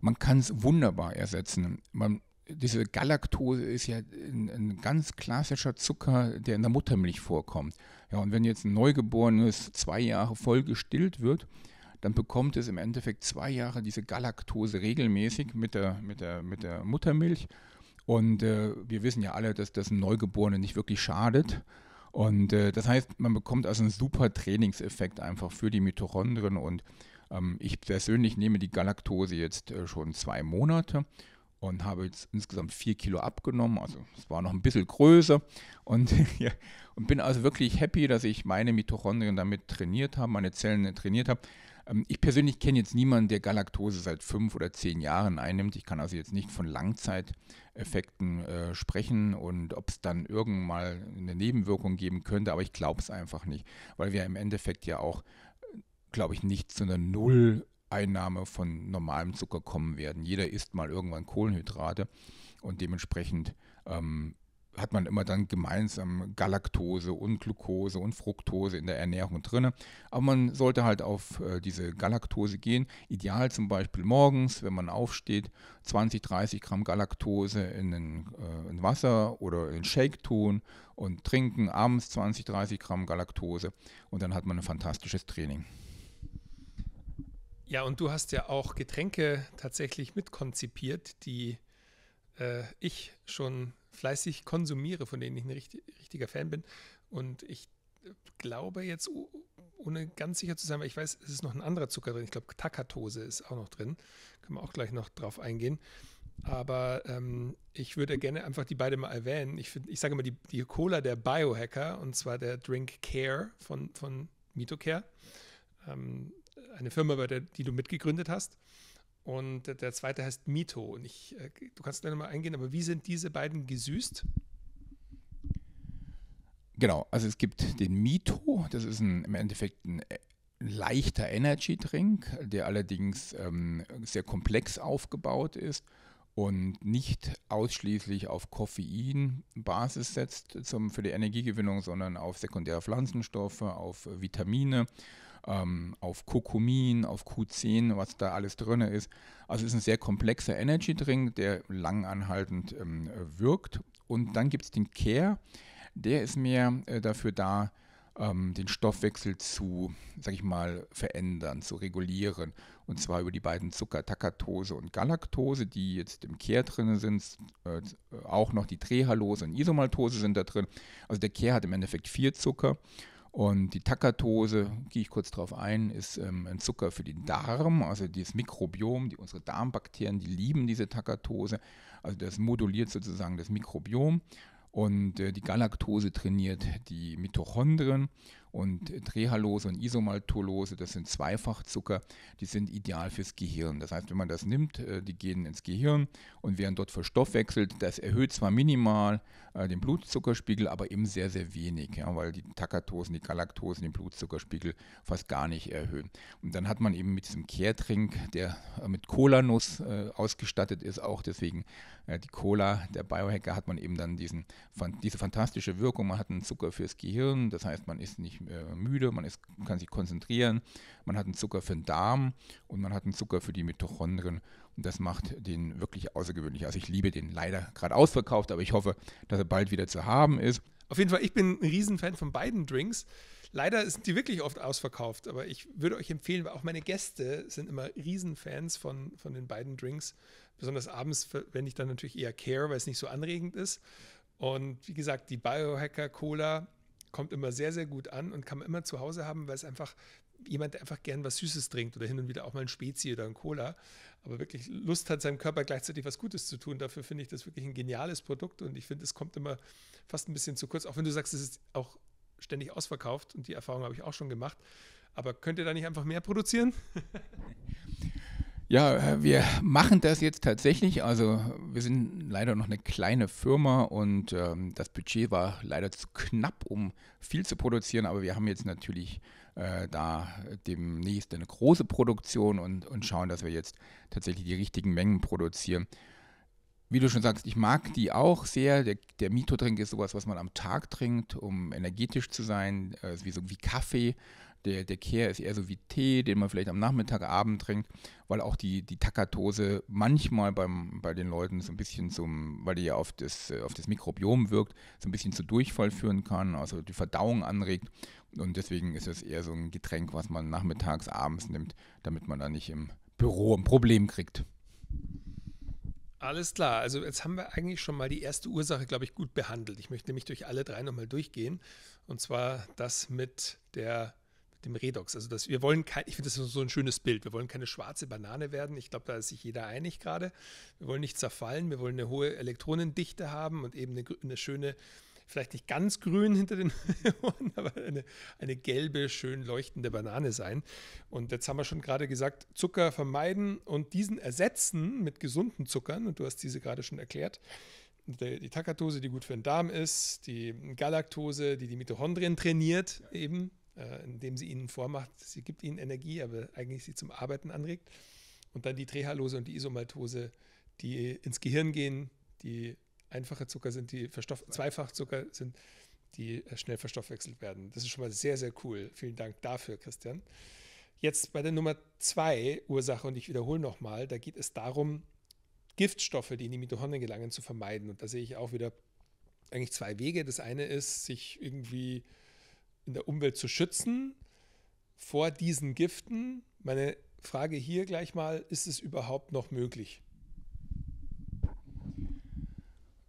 Man kann es wunderbar ersetzen. Man diese Galaktose ist ja ein, ein, ganz klassischer Zucker, der in der Muttermilch vorkommt. Ja, und wenn jetzt ein Neugeborenes zwei Jahre voll gestillt wird, dann bekommt es im Endeffekt zwei Jahre diese Galaktose regelmäßig mit der, mit der, mit der Muttermilch. Und äh, wir wissen ja alle, dass das Neugeborene nicht wirklich schadet. Und äh, das heißt, man bekommt also einen super Trainingseffekt einfach für die Mitochondrien. Und ähm, ich persönlich nehme die Galaktose jetzt äh, schon zwei Monate und habe jetzt insgesamt vier Kilo abgenommen. Also es war noch ein bisschen größer und, ja, und bin also wirklich happy, dass ich meine Mitochondrien damit trainiert habe, meine Zellen trainiert habe. Ähm, ich persönlich kenne jetzt niemanden, der Galaktose seit fünf oder zehn Jahren einnimmt. Ich kann also jetzt nicht von Langzeiteffekten äh, sprechen und ob es dann irgendwann mal eine Nebenwirkung geben könnte, aber ich glaube es einfach nicht, weil wir im Endeffekt ja auch äh, glaube ich, nicht zu einer Null Einnahme von normalem Zucker kommen werden. Jeder isst mal irgendwann Kohlenhydrate und dementsprechend ähm, hat man immer dann gemeinsam Galaktose und Glucose und Fructose in der Ernährung drin. Aber man sollte halt auf äh, diese Galaktose gehen. Ideal zum Beispiel morgens, wenn man aufsteht, 20, 30 Gramm Galaktose in, ein, äh, in Wasser oder in Shake tun und trinken, abends 20, 30 Gramm Galaktose und dann hat man ein fantastisches Training. Ja, und du hast ja auch Getränke tatsächlich mitkonzipiert, die äh, ich schon fleißig konsumiere, von denen ich ein richtig, richtiger Fan bin. Und ich glaube jetzt, ohne ganz sicher zu sein, weil ich weiß, es ist noch ein anderer Zucker drin. Ich glaube, Takatose ist auch noch drin. Können wir auch gleich noch drauf eingehen. Aber ähm, ich würde gerne einfach die beiden mal erwähnen. Ich, find, ich sage immer die, die Cola der Biohacker und zwar der Drink Care von, von Mitocare. Ähm, eine Firma, bei der die du mitgegründet hast. Und der zweite heißt Mito. Und ich, äh, du kannst da nochmal eingehen, aber wie sind diese beiden gesüßt? Genau, also es gibt den Mito, das ist ein, im Endeffekt ein äh, leichter Energy Drink, der allerdings ähm, sehr komplex aufgebaut ist und nicht ausschließlich auf Koffeinbasis setzt zum, für die Energiegewinnung, sondern auf sekundäre Pflanzenstoffe, auf Vitamine ähm, auf Kokumin, auf Q10, was da alles drin ist. Also es ist ein sehr komplexer Energy Drink, der langanhaltend ähm, wirkt. Und dann gibt es den Care, der ist mehr äh, dafür da, ähm, den Stoffwechsel zu, sag ich mal, verändern, zu regulieren. Und zwar über die beiden Zucker, Takatose und Galaktose, die jetzt im Care drin sind. Äh, auch noch die Trehalose und Isomaltose sind da drin. Also der Care hat im Endeffekt vier Zucker. Und die Takatose, gehe ich kurz drauf ein, ist ähm, ein Zucker für den Darm, also dieses Mikrobiom, die, unsere Darmbakterien, die lieben diese Takatose. Also das moduliert sozusagen das Mikrobiom und äh, die Galaktose trainiert die Mitochondrien und Trehalose und Isomaltolose, das sind Zweifachzucker, die sind ideal fürs Gehirn. Das heißt, wenn man das nimmt, äh, die gehen ins Gehirn und werden dort verstoffwechselt. Das erhöht zwar minimal äh, den Blutzuckerspiegel, aber eben sehr, sehr wenig, ja, weil die Takatosen, die Galaktosen den Blutzuckerspiegel fast gar nicht erhöhen. Und dann hat man eben mit diesem Kehrtrink, der äh, mit Kolanuss ausgestattet ist, auch deswegen die Cola, der Biohacker, hat man eben dann diesen, diese fantastische Wirkung. Man hat einen Zucker fürs Gehirn, das heißt, man ist nicht äh, müde, man ist, kann sich konzentrieren. Man hat einen Zucker für den Darm und man hat einen Zucker für die Mitochondrien. Und das macht den wirklich außergewöhnlich. Also ich liebe den leider gerade ausverkauft, aber ich hoffe, dass er bald wieder zu haben ist. Auf jeden Fall, ich bin ein Riesenfan von beiden Drinks. Leider sind die wirklich oft ausverkauft, aber ich würde euch empfehlen, weil auch meine Gäste sind immer Riesenfans von, von den beiden Drinks. Besonders abends verwende ich dann natürlich eher Care, weil es nicht so anregend ist. Und wie gesagt, die Biohacker-Cola kommt immer sehr, sehr gut an und kann man immer zu Hause haben, weil es einfach jemand, der einfach gern was Süßes trinkt oder hin und wieder auch mal ein Spezi oder ein Cola, aber wirklich Lust hat, seinem Körper gleichzeitig was Gutes zu tun. Dafür finde ich das wirklich ein geniales Produkt und ich finde, es kommt immer fast ein bisschen zu kurz, auch wenn du sagst, es ist auch ständig ausverkauft und die Erfahrung habe ich auch schon gemacht. Aber könnt ihr da nicht einfach mehr produzieren? Ja, äh, wir machen das jetzt tatsächlich. Also wir sind leider noch eine kleine Firma und ähm, das Budget war leider zu knapp, um viel zu produzieren. Aber wir haben jetzt natürlich äh, da demnächst eine große Produktion und, und schauen, dass wir jetzt tatsächlich die richtigen Mengen produzieren. Wie du schon sagst, ich mag die auch sehr. Der, der mito trink ist sowas, was man am Tag trinkt, um energetisch zu sein. Äh, wie so wie Kaffee. Der, der Kehr ist eher so wie Tee, den man vielleicht am Nachmittag, Abend trinkt, weil auch die, die Takatose manchmal beim, bei den Leuten so ein bisschen zum, weil die ja auf das, auf das Mikrobiom wirkt, so ein bisschen zu Durchfall führen kann, also die Verdauung anregt. Und deswegen ist es eher so ein Getränk, was man nachmittags, abends nimmt, damit man da nicht im Büro ein Problem kriegt. Alles klar. Also jetzt haben wir eigentlich schon mal die erste Ursache, glaube ich, gut behandelt. Ich möchte nämlich durch alle drei nochmal durchgehen. Und zwar das mit der dem Redox. Also das, wir wollen kein, ich finde das so ein schönes Bild. Wir wollen keine schwarze Banane werden. Ich glaube, da ist sich jeder einig gerade. Wir wollen nicht zerfallen. Wir wollen eine hohe Elektronendichte haben und eben eine, eine schöne, vielleicht nicht ganz grün hinter den Ohren, aber eine, eine gelbe, schön leuchtende Banane sein. Und jetzt haben wir schon gerade gesagt, Zucker vermeiden und diesen ersetzen mit gesunden Zuckern. Und du hast diese gerade schon erklärt die Takatose, die gut für den Darm ist, die Galaktose, die die Mitochondrien trainiert, eben äh, indem sie ihnen vormacht, sie gibt ihnen Energie, aber eigentlich sie zum Arbeiten anregt. Und dann die Trehalose und die Isomaltose, die ins Gehirn gehen, die einfache Zucker sind, die Verstoff Zweifachzucker sind, die äh, schnell verstoffwechselt werden. Das ist schon mal sehr, sehr cool. Vielen Dank dafür, Christian. Jetzt bei der Nummer zwei Ursache, und ich wiederhole nochmal, da geht es darum, Giftstoffe, die in die Mitochondrien gelangen, zu vermeiden. Und da sehe ich auch wieder eigentlich zwei Wege. Das eine ist, sich irgendwie in der Umwelt zu schützen vor diesen Giften? Meine Frage hier gleich mal, ist es überhaupt noch möglich?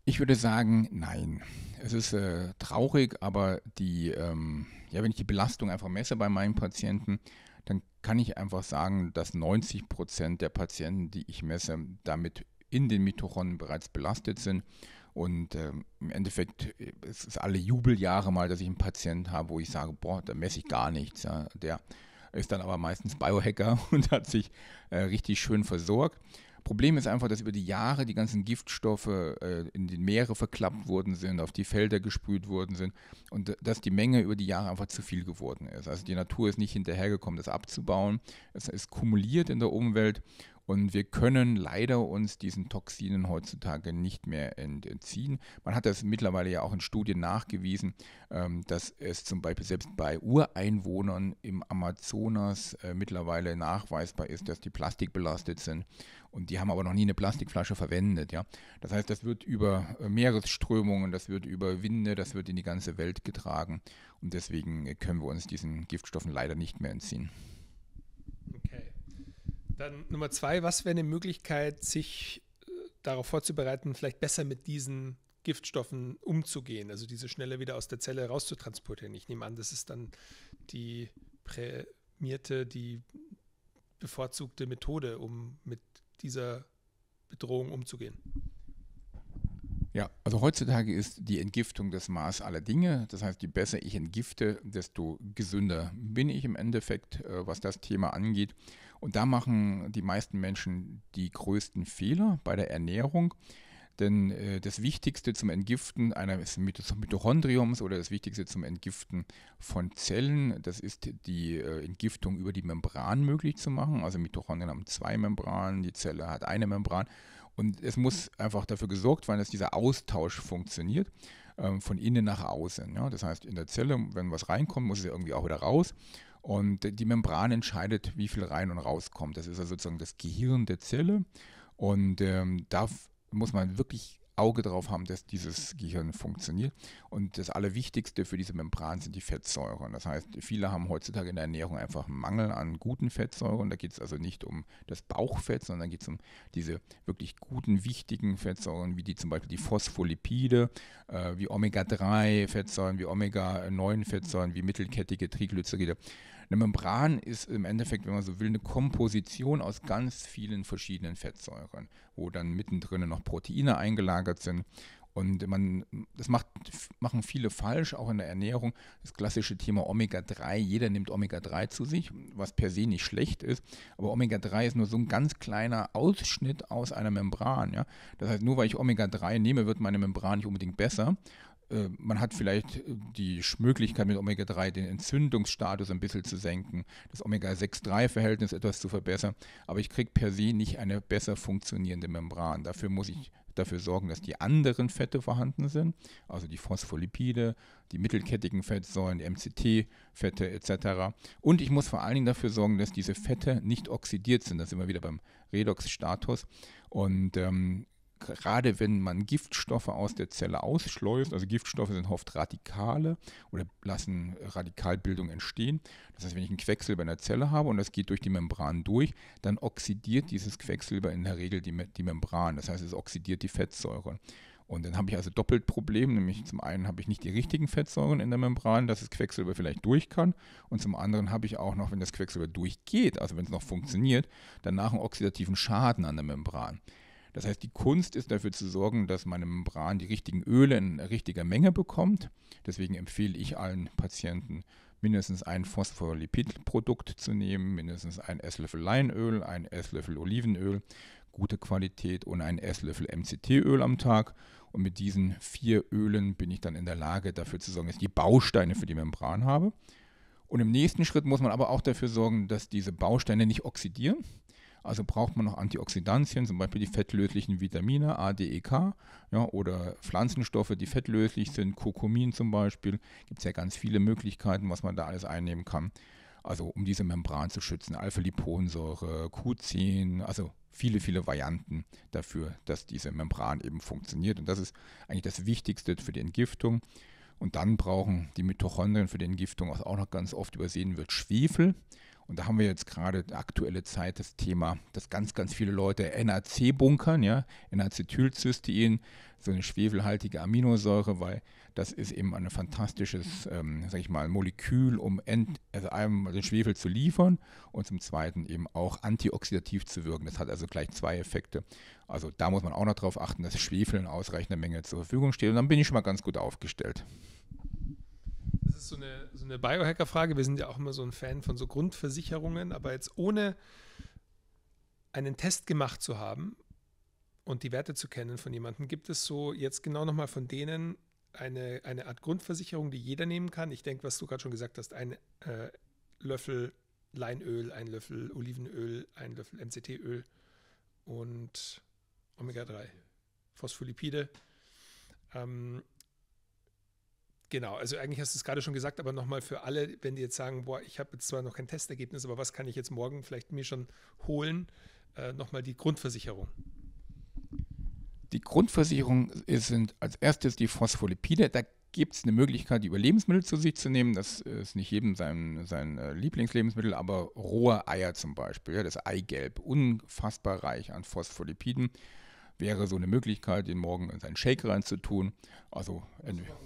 Ich würde sagen, nein. Es ist äh, traurig, aber die, ähm, ja, wenn ich die Belastung einfach messe bei meinen Patienten, dann kann ich einfach sagen, dass 90 Prozent der Patienten, die ich messe, damit in den Mitochondrien bereits belastet sind. Und ähm, im Endeffekt äh, es ist alle Jubeljahre mal, dass ich einen Patienten habe, wo ich sage, boah, da messe ich gar nichts. Ja. Der ist dann aber meistens Biohacker und hat sich äh, richtig schön versorgt. Problem ist einfach, dass über die Jahre die ganzen Giftstoffe äh, in die Meere verklappt worden sind, auf die Felder gespült worden sind und dass die Menge über die Jahre einfach zu viel geworden ist. Also die Natur ist nicht hinterhergekommen, das abzubauen. Es ist kumuliert in der Umwelt und wir können leider uns diesen Toxinen heutzutage nicht mehr entziehen. Man hat das mittlerweile ja auch in Studien nachgewiesen, ähm, dass es zum Beispiel selbst bei Ureinwohnern im Amazonas äh, mittlerweile nachweisbar ist, dass die plastikbelastet sind. Und die haben aber noch nie eine Plastikflasche verwendet. Ja? Das heißt, das wird über äh, Meeresströmungen, das wird über Winde, das wird in die ganze Welt getragen. Und deswegen können wir uns diesen Giftstoffen leider nicht mehr entziehen. Dann Nummer zwei, was wäre eine Möglichkeit, sich äh, darauf vorzubereiten, vielleicht besser mit diesen Giftstoffen umzugehen, also diese schneller wieder aus der Zelle rauszutransportieren? Ich nehme an, das ist dann die prämierte, die bevorzugte Methode, um mit dieser Bedrohung umzugehen. Ja, also heutzutage ist die Entgiftung das Maß aller Dinge. Das heißt, je besser ich entgifte, desto gesünder bin ich im Endeffekt, äh, was das Thema angeht. Und da machen die meisten Menschen die größten Fehler bei der Ernährung. Denn äh, das Wichtigste zum Entgiften eines Mitochondriums oder das Wichtigste zum Entgiften von Zellen, das ist die äh, Entgiftung über die Membran möglich zu machen. Also Mitochondrien haben zwei Membranen, die Zelle hat eine Membran. Und es muss einfach dafür gesorgt werden, dass dieser Austausch funktioniert ähm, von innen nach außen. Ja? Das heißt, in der Zelle, wenn was reinkommt, muss es irgendwie auch wieder raus. Und die Membran entscheidet, wie viel rein und rauskommt. Das ist also sozusagen das Gehirn der Zelle. Und ähm, da muss man wirklich Auge drauf haben, dass dieses Gehirn funktioniert. Und das Allerwichtigste für diese Membran sind die Fettsäuren. Das heißt, viele haben heutzutage in der Ernährung einfach einen Mangel an guten Fettsäuren. Da geht es also nicht um das Bauchfett, sondern geht es um diese wirklich guten, wichtigen Fettsäuren, wie die zum Beispiel die Phospholipide, äh, wie Omega-3-Fettsäuren, wie Omega-9-Fettsäuren, wie mittelkettige Triglyceride. Eine Membran ist im Endeffekt, wenn man so will, eine Komposition aus ganz vielen verschiedenen Fettsäuren, wo dann mittendrin noch Proteine eingelagert sind. Und man, das macht, machen viele falsch, auch in der Ernährung. Das klassische Thema Omega-3, jeder nimmt Omega-3 zu sich, was per se nicht schlecht ist. Aber Omega-3 ist nur so ein ganz kleiner Ausschnitt aus einer Membran. Ja? Das heißt, nur weil ich Omega-3 nehme, wird meine Membran nicht unbedingt besser. Äh, man hat vielleicht äh, die Möglichkeit mit Omega-3 den Entzündungsstatus ein bisschen zu senken, das Omega-6-3-Verhältnis etwas zu verbessern, aber ich kriege per se nicht eine besser funktionierende Membran. Dafür muss ich dafür sorgen, dass die anderen Fette vorhanden sind, also die Phospholipide, die mittelkettigen Fettsäuren, MCT-Fette etc. Und ich muss vor allen Dingen dafür sorgen, dass diese Fette nicht oxidiert sind. Da sind wir wieder beim Redox-Status. Und ähm, gerade wenn man Giftstoffe aus der Zelle ausschleust, also Giftstoffe sind oft Radikale oder lassen Radikalbildung entstehen. Das heißt, wenn ich ein Quecksilber in der Zelle habe und das geht durch die Membran durch, dann oxidiert dieses Quecksilber in der Regel die, die Membran. Das heißt, es oxidiert die Fettsäuren. Und dann habe ich also doppelt Problem, nämlich zum einen habe ich nicht die richtigen Fettsäuren in der Membran, dass das Quecksilber vielleicht durch kann und zum anderen habe ich auch noch, wenn das Quecksilber durchgeht, also wenn es noch funktioniert, danach einen oxidativen Schaden an der Membran. Das heißt, die Kunst ist dafür zu sorgen, dass meine Membran die richtigen Öle in richtiger Menge bekommt. Deswegen empfehle ich allen Patienten, mindestens ein Phospholipidprodukt zu nehmen, mindestens ein Esslöffel Leinöl, ein Esslöffel Olivenöl, gute Qualität und ein Esslöffel MCT-Öl am Tag. Und mit diesen vier Ölen bin ich dann in der Lage, dafür zu sorgen, dass ich die Bausteine für die Membran habe. Und im nächsten Schritt muss man aber auch dafür sorgen, dass diese Bausteine nicht oxidieren. Also braucht man noch Antioxidantien, zum Beispiel die fettlöslichen Vitamine A, D, E, K ja, oder Pflanzenstoffe, die fettlöslich sind, Kurkumin zum Beispiel. Gibt es ja ganz viele Möglichkeiten, was man da alles einnehmen kann. Also um diese Membran zu schützen, Alpha-Liponsäure, Q10, also viele, viele Varianten dafür, dass diese Membran eben funktioniert. Und das ist eigentlich das Wichtigste für die Entgiftung. Und dann brauchen die Mitochondrien für die Entgiftung, was auch noch ganz oft übersehen wird, Schwefel. Und da haben wir jetzt gerade die aktuelle Zeit das Thema, dass ganz, ganz viele Leute NAC bunkern, ja, N-Acetylcystein, so eine schwefelhaltige Aminosäure, weil das ist eben ein fantastisches, ähm, sag ich mal, Molekül, um Ent, also einem den Schwefel zu liefern und zum Zweiten eben auch antioxidativ zu wirken. Das hat also gleich zwei Effekte. Also da muss man auch noch darauf achten, dass Schwefel in ausreichender Menge zur Verfügung steht. Und dann bin ich schon mal ganz gut aufgestellt. Das ist so eine, so eine Biohacker-Frage. Wir sind ja auch immer so ein Fan von so Grundversicherungen, aber jetzt ohne einen Test gemacht zu haben und die Werte zu kennen von jemandem, gibt es so jetzt genau nochmal von denen eine, eine Art Grundversicherung, die jeder nehmen kann. Ich denke, was du gerade schon gesagt hast, ein äh, Löffel Leinöl, ein Löffel Olivenöl, ein Löffel MCT-Öl und Omega-3, Phospholipide. Ähm, Genau, also eigentlich hast du es gerade schon gesagt, aber nochmal für alle, wenn die jetzt sagen, boah, ich habe jetzt zwar noch kein Testergebnis, aber was kann ich jetzt morgen vielleicht mir schon holen? Äh, nochmal die Grundversicherung. Die Grundversicherung ist, sind als erstes die Phospholipide. Da gibt es eine Möglichkeit, die über Lebensmittel zu sich zu nehmen. Das ist nicht jedem sein, sein äh, Lieblingslebensmittel, aber rohe Eier zum Beispiel, ja, das Eigelb, unfassbar reich an Phospholipiden, wäre so eine Möglichkeit, den morgen in seinen Shake reinzutun. Also entweder.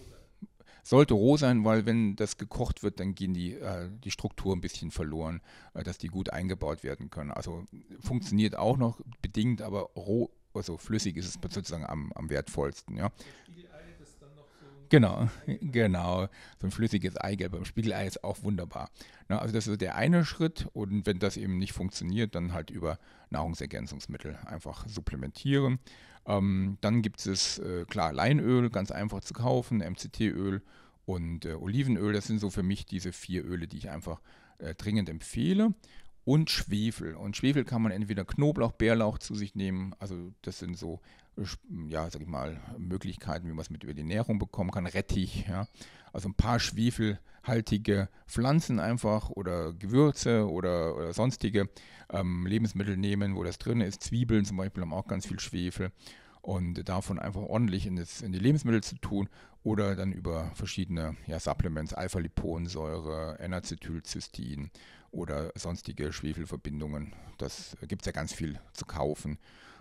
Sollte roh sein, weil wenn das gekocht wird, dann gehen die, äh, die Struktur ein bisschen verloren, äh, dass die gut eingebaut werden können. Also funktioniert auch noch bedingt, aber roh, also flüssig ist es sozusagen am, am wertvollsten. Ja. Genau, genau. So ein flüssiges Eigelb beim Spiegelei ist auch wunderbar. Na, ne, also das ist der eine Schritt und wenn das eben nicht funktioniert, dann halt über Nahrungsergänzungsmittel einfach supplementieren. Ähm, dann gibt es äh, klar Leinöl, ganz einfach zu kaufen, MCT-Öl und äh, Olivenöl. Das sind so für mich diese vier Öle, die ich einfach äh, dringend empfehle und Schwefel. Und Schwefel kann man entweder Knoblauch, Bärlauch zu sich nehmen. Also das sind so ja, sag ich mal, Möglichkeiten, wie man es mit über die Nährung bekommen kann, Rettich, ja. Also ein paar schwefelhaltige Pflanzen einfach oder Gewürze oder, oder sonstige ähm, Lebensmittel nehmen, wo das drin ist. Zwiebeln zum Beispiel haben auch ganz viel Schwefel und davon einfach ordentlich in, das, in die Lebensmittel zu tun oder dann über verschiedene ja, Supplements, Alpha-Liponsäure, N-Acetylcystein oder sonstige Schwefelverbindungen. Das gibt es ja ganz viel zu kaufen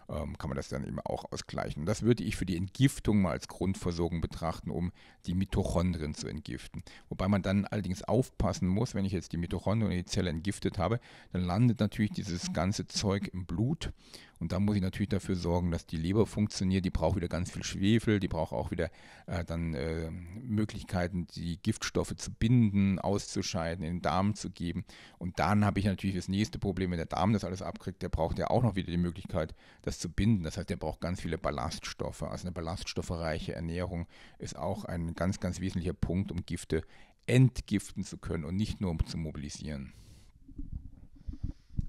ähm, kann man das dann eben auch ausgleichen. Das würde ich für die Entgiftung mal als Grundversorgung betrachten, um die Mitochondrien zu entgiften. Wobei man dann allerdings aufpassen muss, wenn ich jetzt die Mitochondrien und die Zelle entgiftet habe, dann landet natürlich dieses ganze Zeug im Blut und da muss ich natürlich dafür sorgen, dass die Leber funktioniert. Die braucht wieder ganz viel Schwefel, die braucht auch wieder äh, dann äh, Möglichkeiten, die Giftstoffe zu binden, auszuscheiden, in den Darm zu geben. Und dann habe ich natürlich das nächste Problem, wenn der Darm das alles abkriegt, der braucht ja auch noch wieder die Möglichkeit, das zu binden. Das heißt, der braucht ganz viele Ballaststoffe. Also eine ballaststoffreiche Ernährung ist auch ein ganz, ganz wesentlicher Punkt, um Gifte entgiften zu können und nicht nur um zu mobilisieren.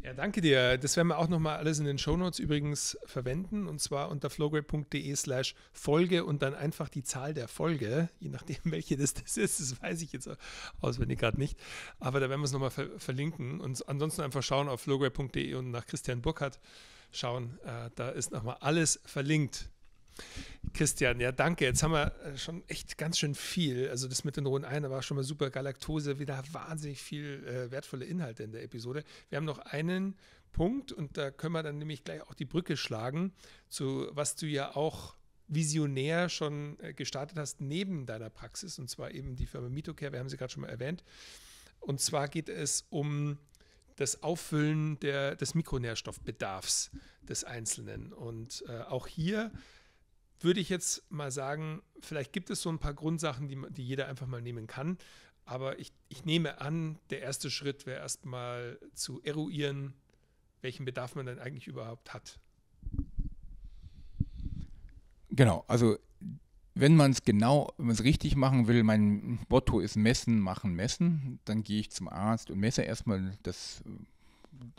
Ja, danke dir. Das werden wir auch nochmal alles in den Shownotes übrigens verwenden und zwar unter flowgrade.de slash Folge und dann einfach die Zahl der Folge, je nachdem welche das, das ist, das weiß ich jetzt auswendig gerade nicht, aber da werden wir es nochmal ver verlinken und ansonsten einfach schauen auf flowgrade.de und nach Christian Burkhardt schauen, äh, da ist nochmal alles verlinkt. Christian, ja, danke. Jetzt haben wir äh, schon echt ganz schön viel. Also das mit den rohen Eiern war schon mal super. Galaktose, wieder wahnsinnig viel äh, wertvolle Inhalte in der Episode. Wir haben noch einen Punkt und da können wir dann nämlich gleich auch die Brücke schlagen, zu was du ja auch visionär schon äh, gestartet hast neben deiner Praxis und zwar eben die Firma Mitocare, wir haben sie gerade schon mal erwähnt. Und zwar geht es um das Auffüllen der, des Mikronährstoffbedarfs des Einzelnen. Und äh, auch hier würde ich jetzt mal sagen, vielleicht gibt es so ein paar Grundsachen, die, die jeder einfach mal nehmen kann. Aber ich, ich nehme an, der erste Schritt wäre erstmal zu eruieren, welchen Bedarf man denn eigentlich überhaupt hat. Genau, also wenn man es genau, wenn man es richtig machen will, mein Motto ist messen, machen, messen, dann gehe ich zum Arzt und messe erstmal das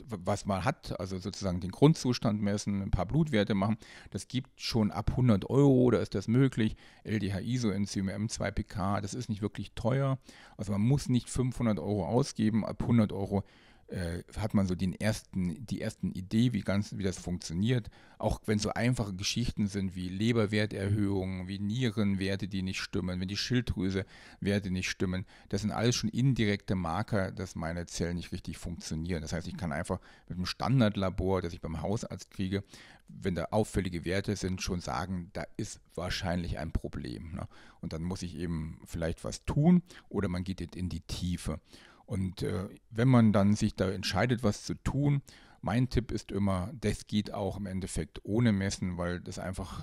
was man hat, also sozusagen den Grundzustand messen, ein paar Blutwerte machen, das gibt schon ab 100 Euro, da ist das möglich. ldh iso Enzyme M2PK, das ist nicht wirklich teuer. Also man muss nicht 500 Euro ausgeben, ab 100 Euro äh, hat man so den ersten, die ersten Idee, wie, ganz, wie das funktioniert. Auch wenn so einfache Geschichten sind wie Leberwerterhöhungen, wie Nierenwerte, die nicht stimmen, wenn die Schilddrüsewerte nicht stimmen, das sind alles schon indirekte Marker, dass meine Zellen nicht richtig funktionieren. Das heißt, ich kann einfach mit einem Standardlabor, das ich beim Hausarzt kriege, wenn da auffällige Werte sind, schon sagen, da ist wahrscheinlich ein Problem. Ne? Und dann muss ich eben vielleicht was tun oder man geht in die Tiefe. Und äh, wenn man dann sich da entscheidet, was zu tun, mein Tipp ist immer, das geht auch im Endeffekt ohne Messen, weil das einfach äh,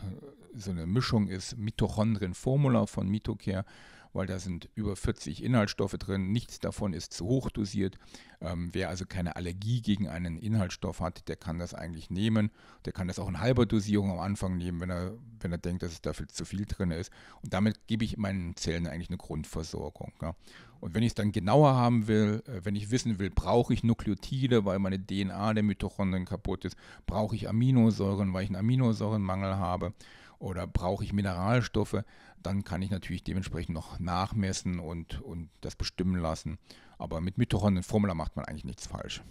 so eine Mischung ist, Mitochondrien-Formula von Mitocare weil da sind über 40 Inhaltsstoffe drin. Nichts davon ist zu hoch dosiert. Ähm, wer also keine Allergie gegen einen Inhaltsstoff hat, der kann das eigentlich nehmen. Der kann das auch in halber Dosierung am Anfang nehmen, wenn er, wenn er denkt, dass es dafür zu viel drin ist. Und damit gebe ich meinen Zellen eigentlich eine Grundversorgung. Ja. Und wenn ich es dann genauer haben will, äh, wenn ich wissen will, brauche ich Nukleotide, weil meine DNA der Mitochondrien kaputt ist, brauche ich Aminosäuren, weil ich einen Aminosäurenmangel habe, oder brauche ich Mineralstoffe, dann kann ich natürlich dementsprechend noch nachmessen und, und das bestimmen lassen. Aber mit mitochondrien Formula macht man eigentlich nichts falsch.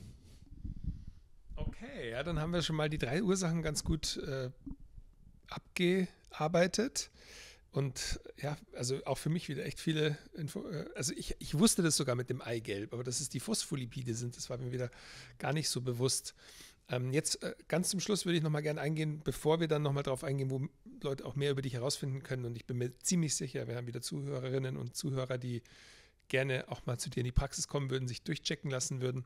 Okay, ja, dann haben wir schon mal die drei Ursachen ganz gut äh, abgearbeitet. Und ja, also auch für mich wieder echt viele Info. Äh, also ich, ich wusste das sogar mit dem Eigelb, aber dass es die Phospholipide sind, das war mir wieder gar nicht so bewusst. Ähm, jetzt äh, ganz zum Schluss würde ich nochmal gerne eingehen, bevor wir dann nochmal darauf eingehen, wo Leute auch mehr über dich herausfinden können. Und ich bin mir ziemlich sicher, wir haben wieder Zuhörerinnen und Zuhörer, die gerne auch mal zu dir in die Praxis kommen würden, sich durchchecken lassen würden.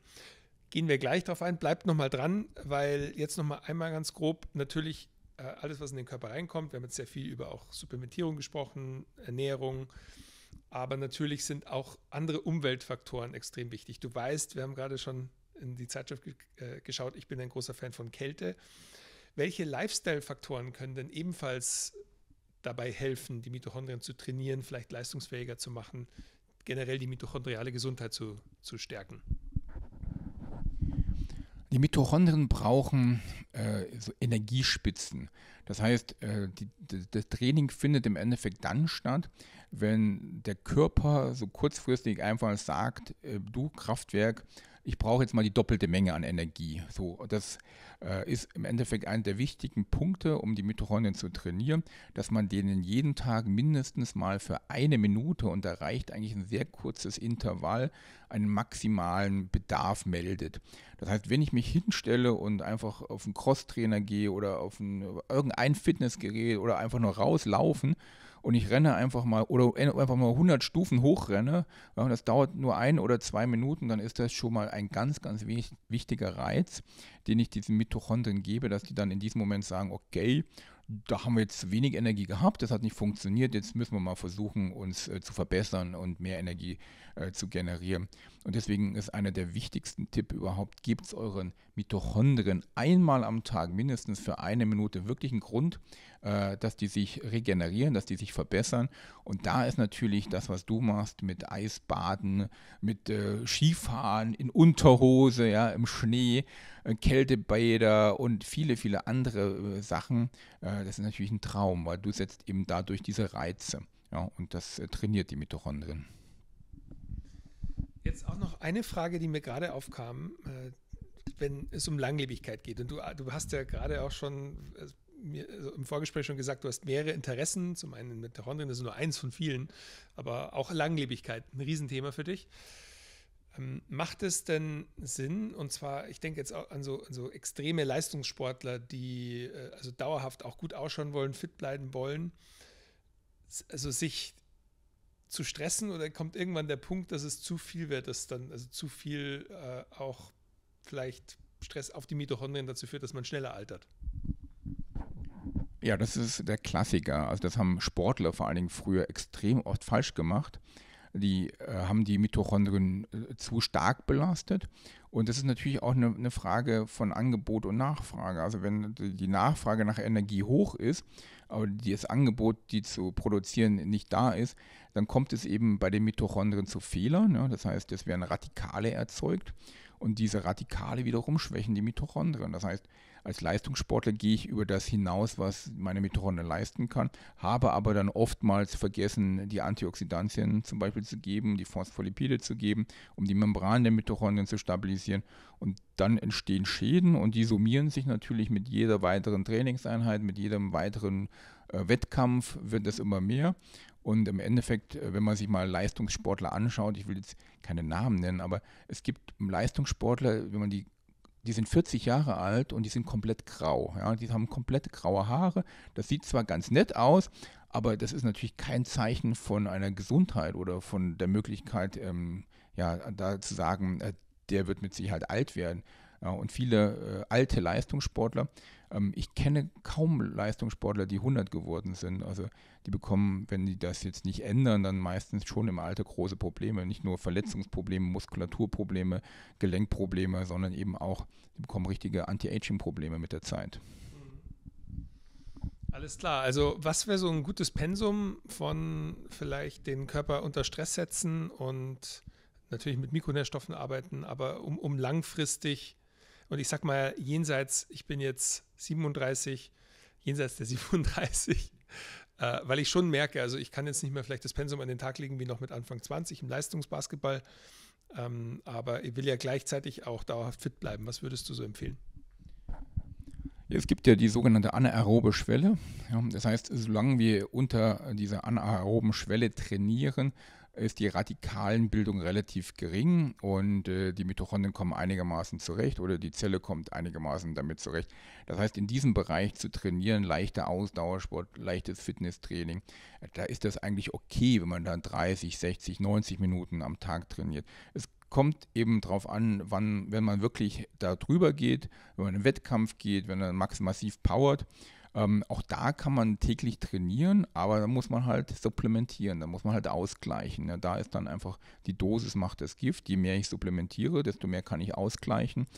Gehen wir gleich darauf ein. Bleibt nochmal dran, weil jetzt nochmal einmal ganz grob natürlich äh, alles, was in den Körper reinkommt. Wir haben jetzt sehr viel über auch Supplementierung gesprochen, Ernährung. Aber natürlich sind auch andere Umweltfaktoren extrem wichtig. Du weißt, wir haben gerade schon in die Zeitschrift äh, geschaut, ich bin ein großer Fan von Kälte. Welche Lifestyle-Faktoren können denn ebenfalls dabei helfen, die Mitochondrien zu trainieren, vielleicht leistungsfähiger zu machen, generell die mitochondriale Gesundheit zu, zu stärken? Die Mitochondrien brauchen äh, so Energiespitzen. Das heißt, äh, die, die, das Training findet im Endeffekt dann statt, wenn der Körper so kurzfristig einfach sagt, äh, du Kraftwerk, ich brauche jetzt mal die doppelte Menge an Energie. So, das äh, ist im Endeffekt einer der wichtigen Punkte, um die Mitochondrien zu trainieren, dass man denen jeden Tag mindestens mal für eine Minute und da reicht eigentlich ein sehr kurzes Intervall einen maximalen Bedarf meldet. Das heißt, wenn ich mich hinstelle und einfach auf einen Crosstrainer gehe oder auf ein, irgendein Fitnessgerät oder einfach nur rauslaufen, und ich renne einfach mal oder einfach mal 100 Stufen hochrenne, ja, und das dauert nur ein oder zwei Minuten, dann ist das schon mal ein ganz, ganz wichtiger Reiz, den ich diesen Mitochondrien gebe, dass die dann in diesem Moment sagen, okay, da haben wir jetzt wenig Energie gehabt, das hat nicht funktioniert, jetzt müssen wir mal versuchen, uns äh, zu verbessern und mehr Energie äh, zu generieren. Und deswegen ist einer der wichtigsten Tipps überhaupt, gebt euren Mitochondrien einmal am Tag mindestens für eine Minute wirklich einen Grund, äh, dass die sich regenerieren, dass die sich verbessern. Und da ist natürlich das, was du machst mit Eisbaden, mit äh, Skifahren, in Unterhose, ja, im Schnee, äh, Kältebäder und viele, viele andere äh, Sachen, äh, das ist natürlich ein Traum, weil du setzt eben dadurch diese Reize. Ja, und das äh, trainiert die Mitochondrien. Jetzt auch noch eine Frage, die mir gerade aufkam, äh, wenn es um Langlebigkeit geht. Und du, du hast ja gerade auch schon äh, mir, also im Vorgespräch schon gesagt, du hast mehrere Interessen. Zum einen mit der Mitochondrien, das ist nur eins von vielen, aber auch Langlebigkeit, ein Riesenthema für dich. Ähm, macht es denn Sinn, und zwar, ich denke jetzt auch an so, an so extreme Leistungssportler, die äh, also dauerhaft auch gut ausschauen wollen, fit bleiben wollen, also sich zu stressen oder kommt irgendwann der Punkt, dass es zu viel wird, dass dann also zu viel äh, auch vielleicht Stress auf die Mitochondrien dazu führt, dass man schneller altert? Ja, das ist der Klassiker. Also das haben Sportler vor allen Dingen früher extrem oft falsch gemacht. Die äh, haben die Mitochondrien äh, zu stark belastet. Und das ist natürlich auch eine, eine Frage von Angebot und Nachfrage. Also wenn die Nachfrage nach Energie hoch ist, aber das Angebot, die zu produzieren, nicht da ist, dann kommt es eben bei den Mitochondrien zu Fehlern. Ja, ne? das heißt, es werden Radikale erzeugt. Und diese Radikale wiederum schwächen die Mitochondrien. Das heißt, als Leistungssportler gehe ich über das hinaus, was meine Mitochondrien leisten kann, habe aber dann oftmals vergessen, die Antioxidantien zum Beispiel zu geben, die Phospholipide zu geben, um die Membran der Mitochondrien zu stabilisieren. Und dann entstehen Schäden und die summieren sich natürlich mit jeder weiteren Trainingseinheit, mit jedem weiteren äh, Wettkampf wird es immer mehr. Und im Endeffekt, äh, wenn man sich mal Leistungssportler anschaut, ich will jetzt keine Namen nennen, aber es gibt Leistungssportler, wenn man die die sind 40 Jahre alt und die sind komplett grau. Ja? Die haben komplett graue Haare. Das sieht zwar ganz nett aus, aber das ist natürlich kein Zeichen von einer Gesundheit oder von der Möglichkeit, ähm, ja, da zu sagen, äh, der wird mit Sicherheit alt werden. Ja, und viele äh, alte Leistungssportler ähm, ich kenne kaum Leistungssportler, die 100 geworden sind. Also die bekommen, wenn die das jetzt nicht ändern, dann meistens schon im Alter große Probleme. Nicht nur Verletzungsprobleme, Muskulaturprobleme, Gelenkprobleme, sondern eben auch, die bekommen richtige Anti-Aging-Probleme mit der Zeit. Mhm. Alles klar. Also, was wäre so ein gutes Pensum von vielleicht den Körper unter Stress setzen und natürlich mit Mikronährstoffen arbeiten, aber um, um langfristig und ich sag mal, jenseits, ich bin jetzt 37, jenseits der 37, äh, weil ich schon merke, also ich kann jetzt nicht mehr vielleicht das Pensum an den Tag legen wie noch mit Anfang 20 im Leistungsbasketball, ähm, aber ich will ja gleichzeitig auch dauerhaft fit bleiben. Was würdest du so empfehlen? Es gibt ja die sogenannte anaerobe Schwelle. Ja, das heißt, solange wir unter dieser anaeroben Schwelle trainieren, ist die Radikalenbildung relativ gering und äh, die Mitochondrien kommen einigermaßen zurecht oder die Zelle kommt einigermaßen damit zurecht. Das heißt, in diesem Bereich zu trainieren, leichter Ausdauersport, leichtes Fitnesstraining, äh, da ist das eigentlich okay, wenn man dann 30, 60, 90 Minuten am Tag trainiert. Es kommt eben darauf an, wann, wenn man wirklich da drüber geht, wenn man in den Wettkampf geht, wenn man max massiv powert ähm, auch da kann man täglich trainieren, aber da muss man halt supplementieren, da muss man halt ausgleichen. Ne? Da ist dann einfach die Dosis macht das Gift. Je mehr ich supplementiere, desto mehr kann ich ausgleichen.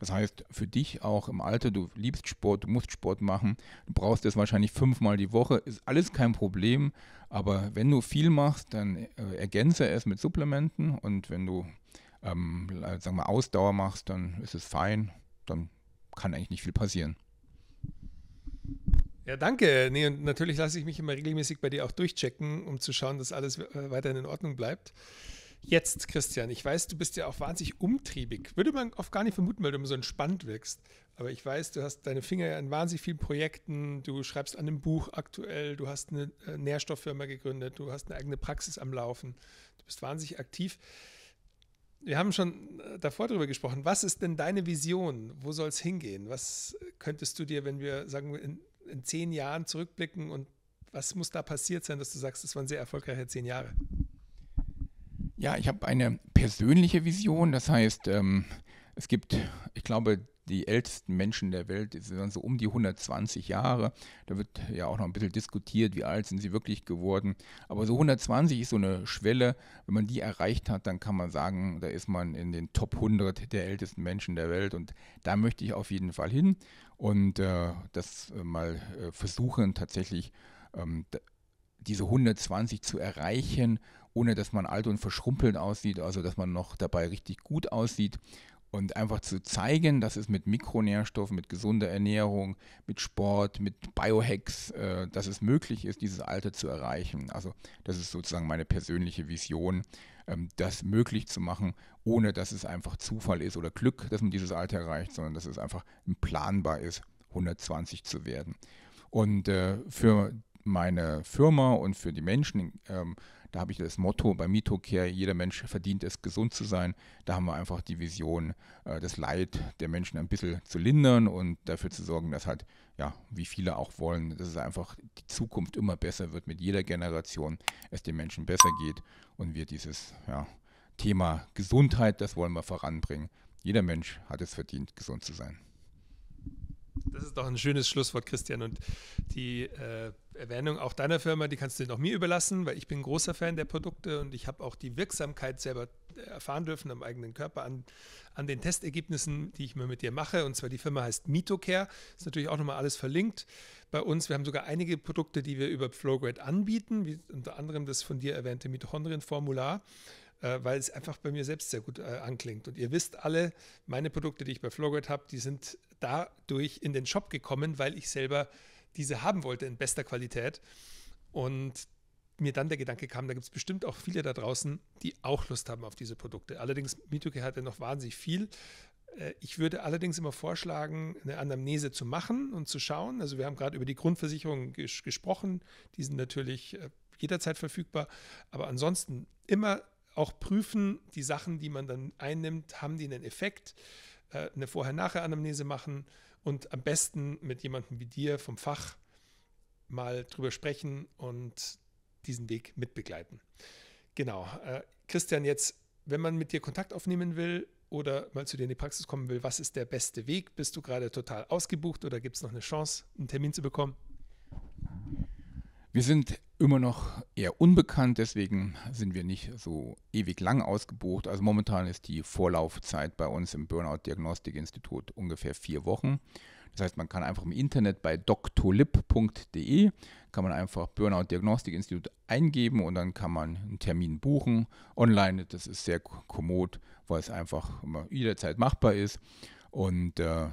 Das heißt, für dich auch im Alter, du liebst Sport, du musst Sport machen, du brauchst das wahrscheinlich fünfmal die Woche, ist alles kein Problem. Aber wenn du viel machst, dann äh, ergänze es mit Supplementen und wenn du ähm, sagen wir, Ausdauer machst, dann ist es fein, dann kann eigentlich nicht viel passieren. Ja, danke. Nee, und natürlich lasse ich mich immer regelmäßig bei dir auch durchchecken, um zu schauen, dass alles äh, weiterhin in Ordnung bleibt. Jetzt, Christian, ich weiß, du bist ja auch wahnsinnig umtriebig. Würde man oft gar nicht vermuten, weil du immer so entspannt wirkst. Aber ich weiß, du hast deine Finger in wahnsinnig vielen Projekten. Du schreibst an einem Buch aktuell. Du hast eine äh, Nährstofffirma gegründet. Du hast eine eigene Praxis am Laufen. Du bist wahnsinnig aktiv. Wir haben schon äh, davor darüber gesprochen. Was ist denn deine Vision? Wo soll es hingehen? Was könntest du dir, wenn wir, sagen in in zehn Jahren zurückblicken und was muss da passiert sein, dass du sagst, das waren sehr erfolgreiche zehn Jahre? Ja, ich habe eine persönliche Vision. Das heißt, ähm, es gibt, ich glaube, die ältesten Menschen der Welt sind so um die 120 Jahre. Da wird ja auch noch ein bisschen diskutiert, wie alt sind sie wirklich geworden. Aber so 120 ist so eine Schwelle. Wenn man die erreicht hat, dann kann man sagen, da ist man in den Top 100 der ältesten Menschen der Welt. Und da möchte ich auf jeden Fall hin und äh, das äh, mal äh, versuchen, tatsächlich ähm, diese 120 zu erreichen, ohne dass man alt und verschrumpelt aussieht, also dass man noch dabei richtig gut aussieht. Und einfach zu zeigen, dass es mit Mikronährstoffen, mit gesunder Ernährung, mit Sport, mit Biohacks, äh, dass es möglich ist, dieses Alter zu erreichen. Also das ist sozusagen meine persönliche Vision, ähm, das möglich zu machen, ohne dass es einfach Zufall ist oder Glück, dass man dieses Alter erreicht, sondern dass es einfach planbar ist, 120 zu werden. Und äh, für meine Firma und für die Menschen ähm, da habe ich das Motto bei Mitocare, jeder Mensch verdient es, gesund zu sein. Da haben wir einfach die Vision, äh, das Leid der Menschen ein bisschen zu lindern und dafür zu sorgen, dass halt, ja, wie viele auch wollen, dass es einfach die Zukunft immer besser wird mit jeder Generation, es den Menschen besser geht und wir dieses ja, Thema Gesundheit, das wollen wir voranbringen. Jeder Mensch hat es verdient, gesund zu sein. Das ist doch ein schönes Schlusswort, Christian. Und die äh, Erwähnung auch deiner Firma, die kannst du noch mir überlassen, weil ich bin großer Fan der Produkte und ich habe auch die Wirksamkeit selber äh, erfahren dürfen am eigenen Körper an, an den Testergebnissen, die ich mir mit dir mache. Und zwar die Firma heißt Mitocare. Ist natürlich auch nochmal alles verlinkt bei uns. Wir haben sogar einige Produkte, die wir über Flowgrade anbieten, wie unter anderem das von dir erwähnte Mitochondrien-Formular. Äh, weil es einfach bei mir selbst sehr gut äh, anklingt. Und ihr wisst alle, meine Produkte, die ich bei Flowgrad habe, die sind dadurch in den Shop gekommen, weil ich selber diese haben wollte in bester Qualität. Und mir dann der Gedanke kam, da gibt es bestimmt auch viele da draußen, die auch Lust haben auf diese Produkte. Allerdings, Mitoke hatte noch wahnsinnig viel. Äh, ich würde allerdings immer vorschlagen, eine Anamnese zu machen und zu schauen. Also wir haben gerade über die Grundversicherung ges gesprochen. Die sind natürlich äh, jederzeit verfügbar. Aber ansonsten immer auch prüfen, die Sachen, die man dann einnimmt, haben die einen Effekt? äh, eine Vorher-Nachher-Anamnese machen und am besten mit jemandem wie dir vom Fach mal drüber sprechen und diesen Weg mitbegleiten. Genau. Äh, Christian, jetzt, wenn man mit dir Kontakt aufnehmen will oder mal zu dir in die Praxis kommen will, was ist der beste Weg? Bist du gerade total ausgebucht oder gibt es noch eine Chance, einen Termin zu bekommen? Wir sind immer noch eher unbekannt, deswegen sind wir nicht so ewig lang ausgebucht. Also momentan ist die Vorlaufzeit bei uns im Burnout-Diagnostik-Institut ungefähr vier Wochen. Das heißt, man kann einfach im Internet bei doctolib.de kann man einfach Burnout Diagnostik Institut eingeben und dann kann man einen Termin buchen online. Das ist sehr kommod, weil es einfach jederzeit machbar ist und äh,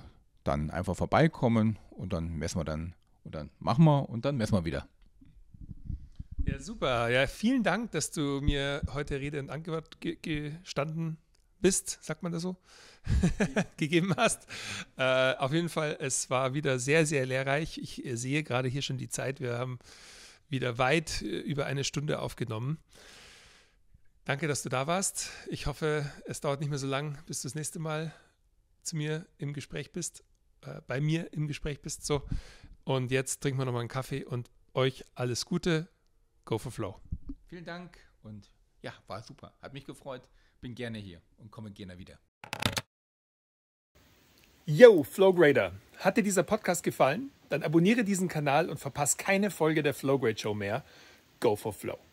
dann einfach vorbeikommen und dann messen wir dann und dann machen wir und dann messen wir wieder super. Ja, vielen Dank, dass du mir heute Rede und Antwort ge gestanden bist, sagt man das so, gegeben hast. Äh, auf jeden Fall, es war wieder sehr, sehr lehrreich. Ich äh, sehe gerade hier schon die Zeit. Wir haben wieder weit äh, über eine Stunde aufgenommen. Danke, dass du da warst. Ich hoffe, es dauert nicht mehr so lang, bis du das nächste Mal zu mir im Gespräch bist, äh, bei mir im Gespräch bist. So. Und jetzt trinken wir nochmal einen Kaffee und euch alles Gute Go for Flow. Vielen Dank und ja, war super. Hat mich gefreut. Bin gerne hier und komme gerne wieder. Yo, Flowgrader! Hat dir dieser Podcast gefallen? Dann abonniere diesen Kanal und verpasse keine Folge der Flowgrade Show mehr. Go for Flow!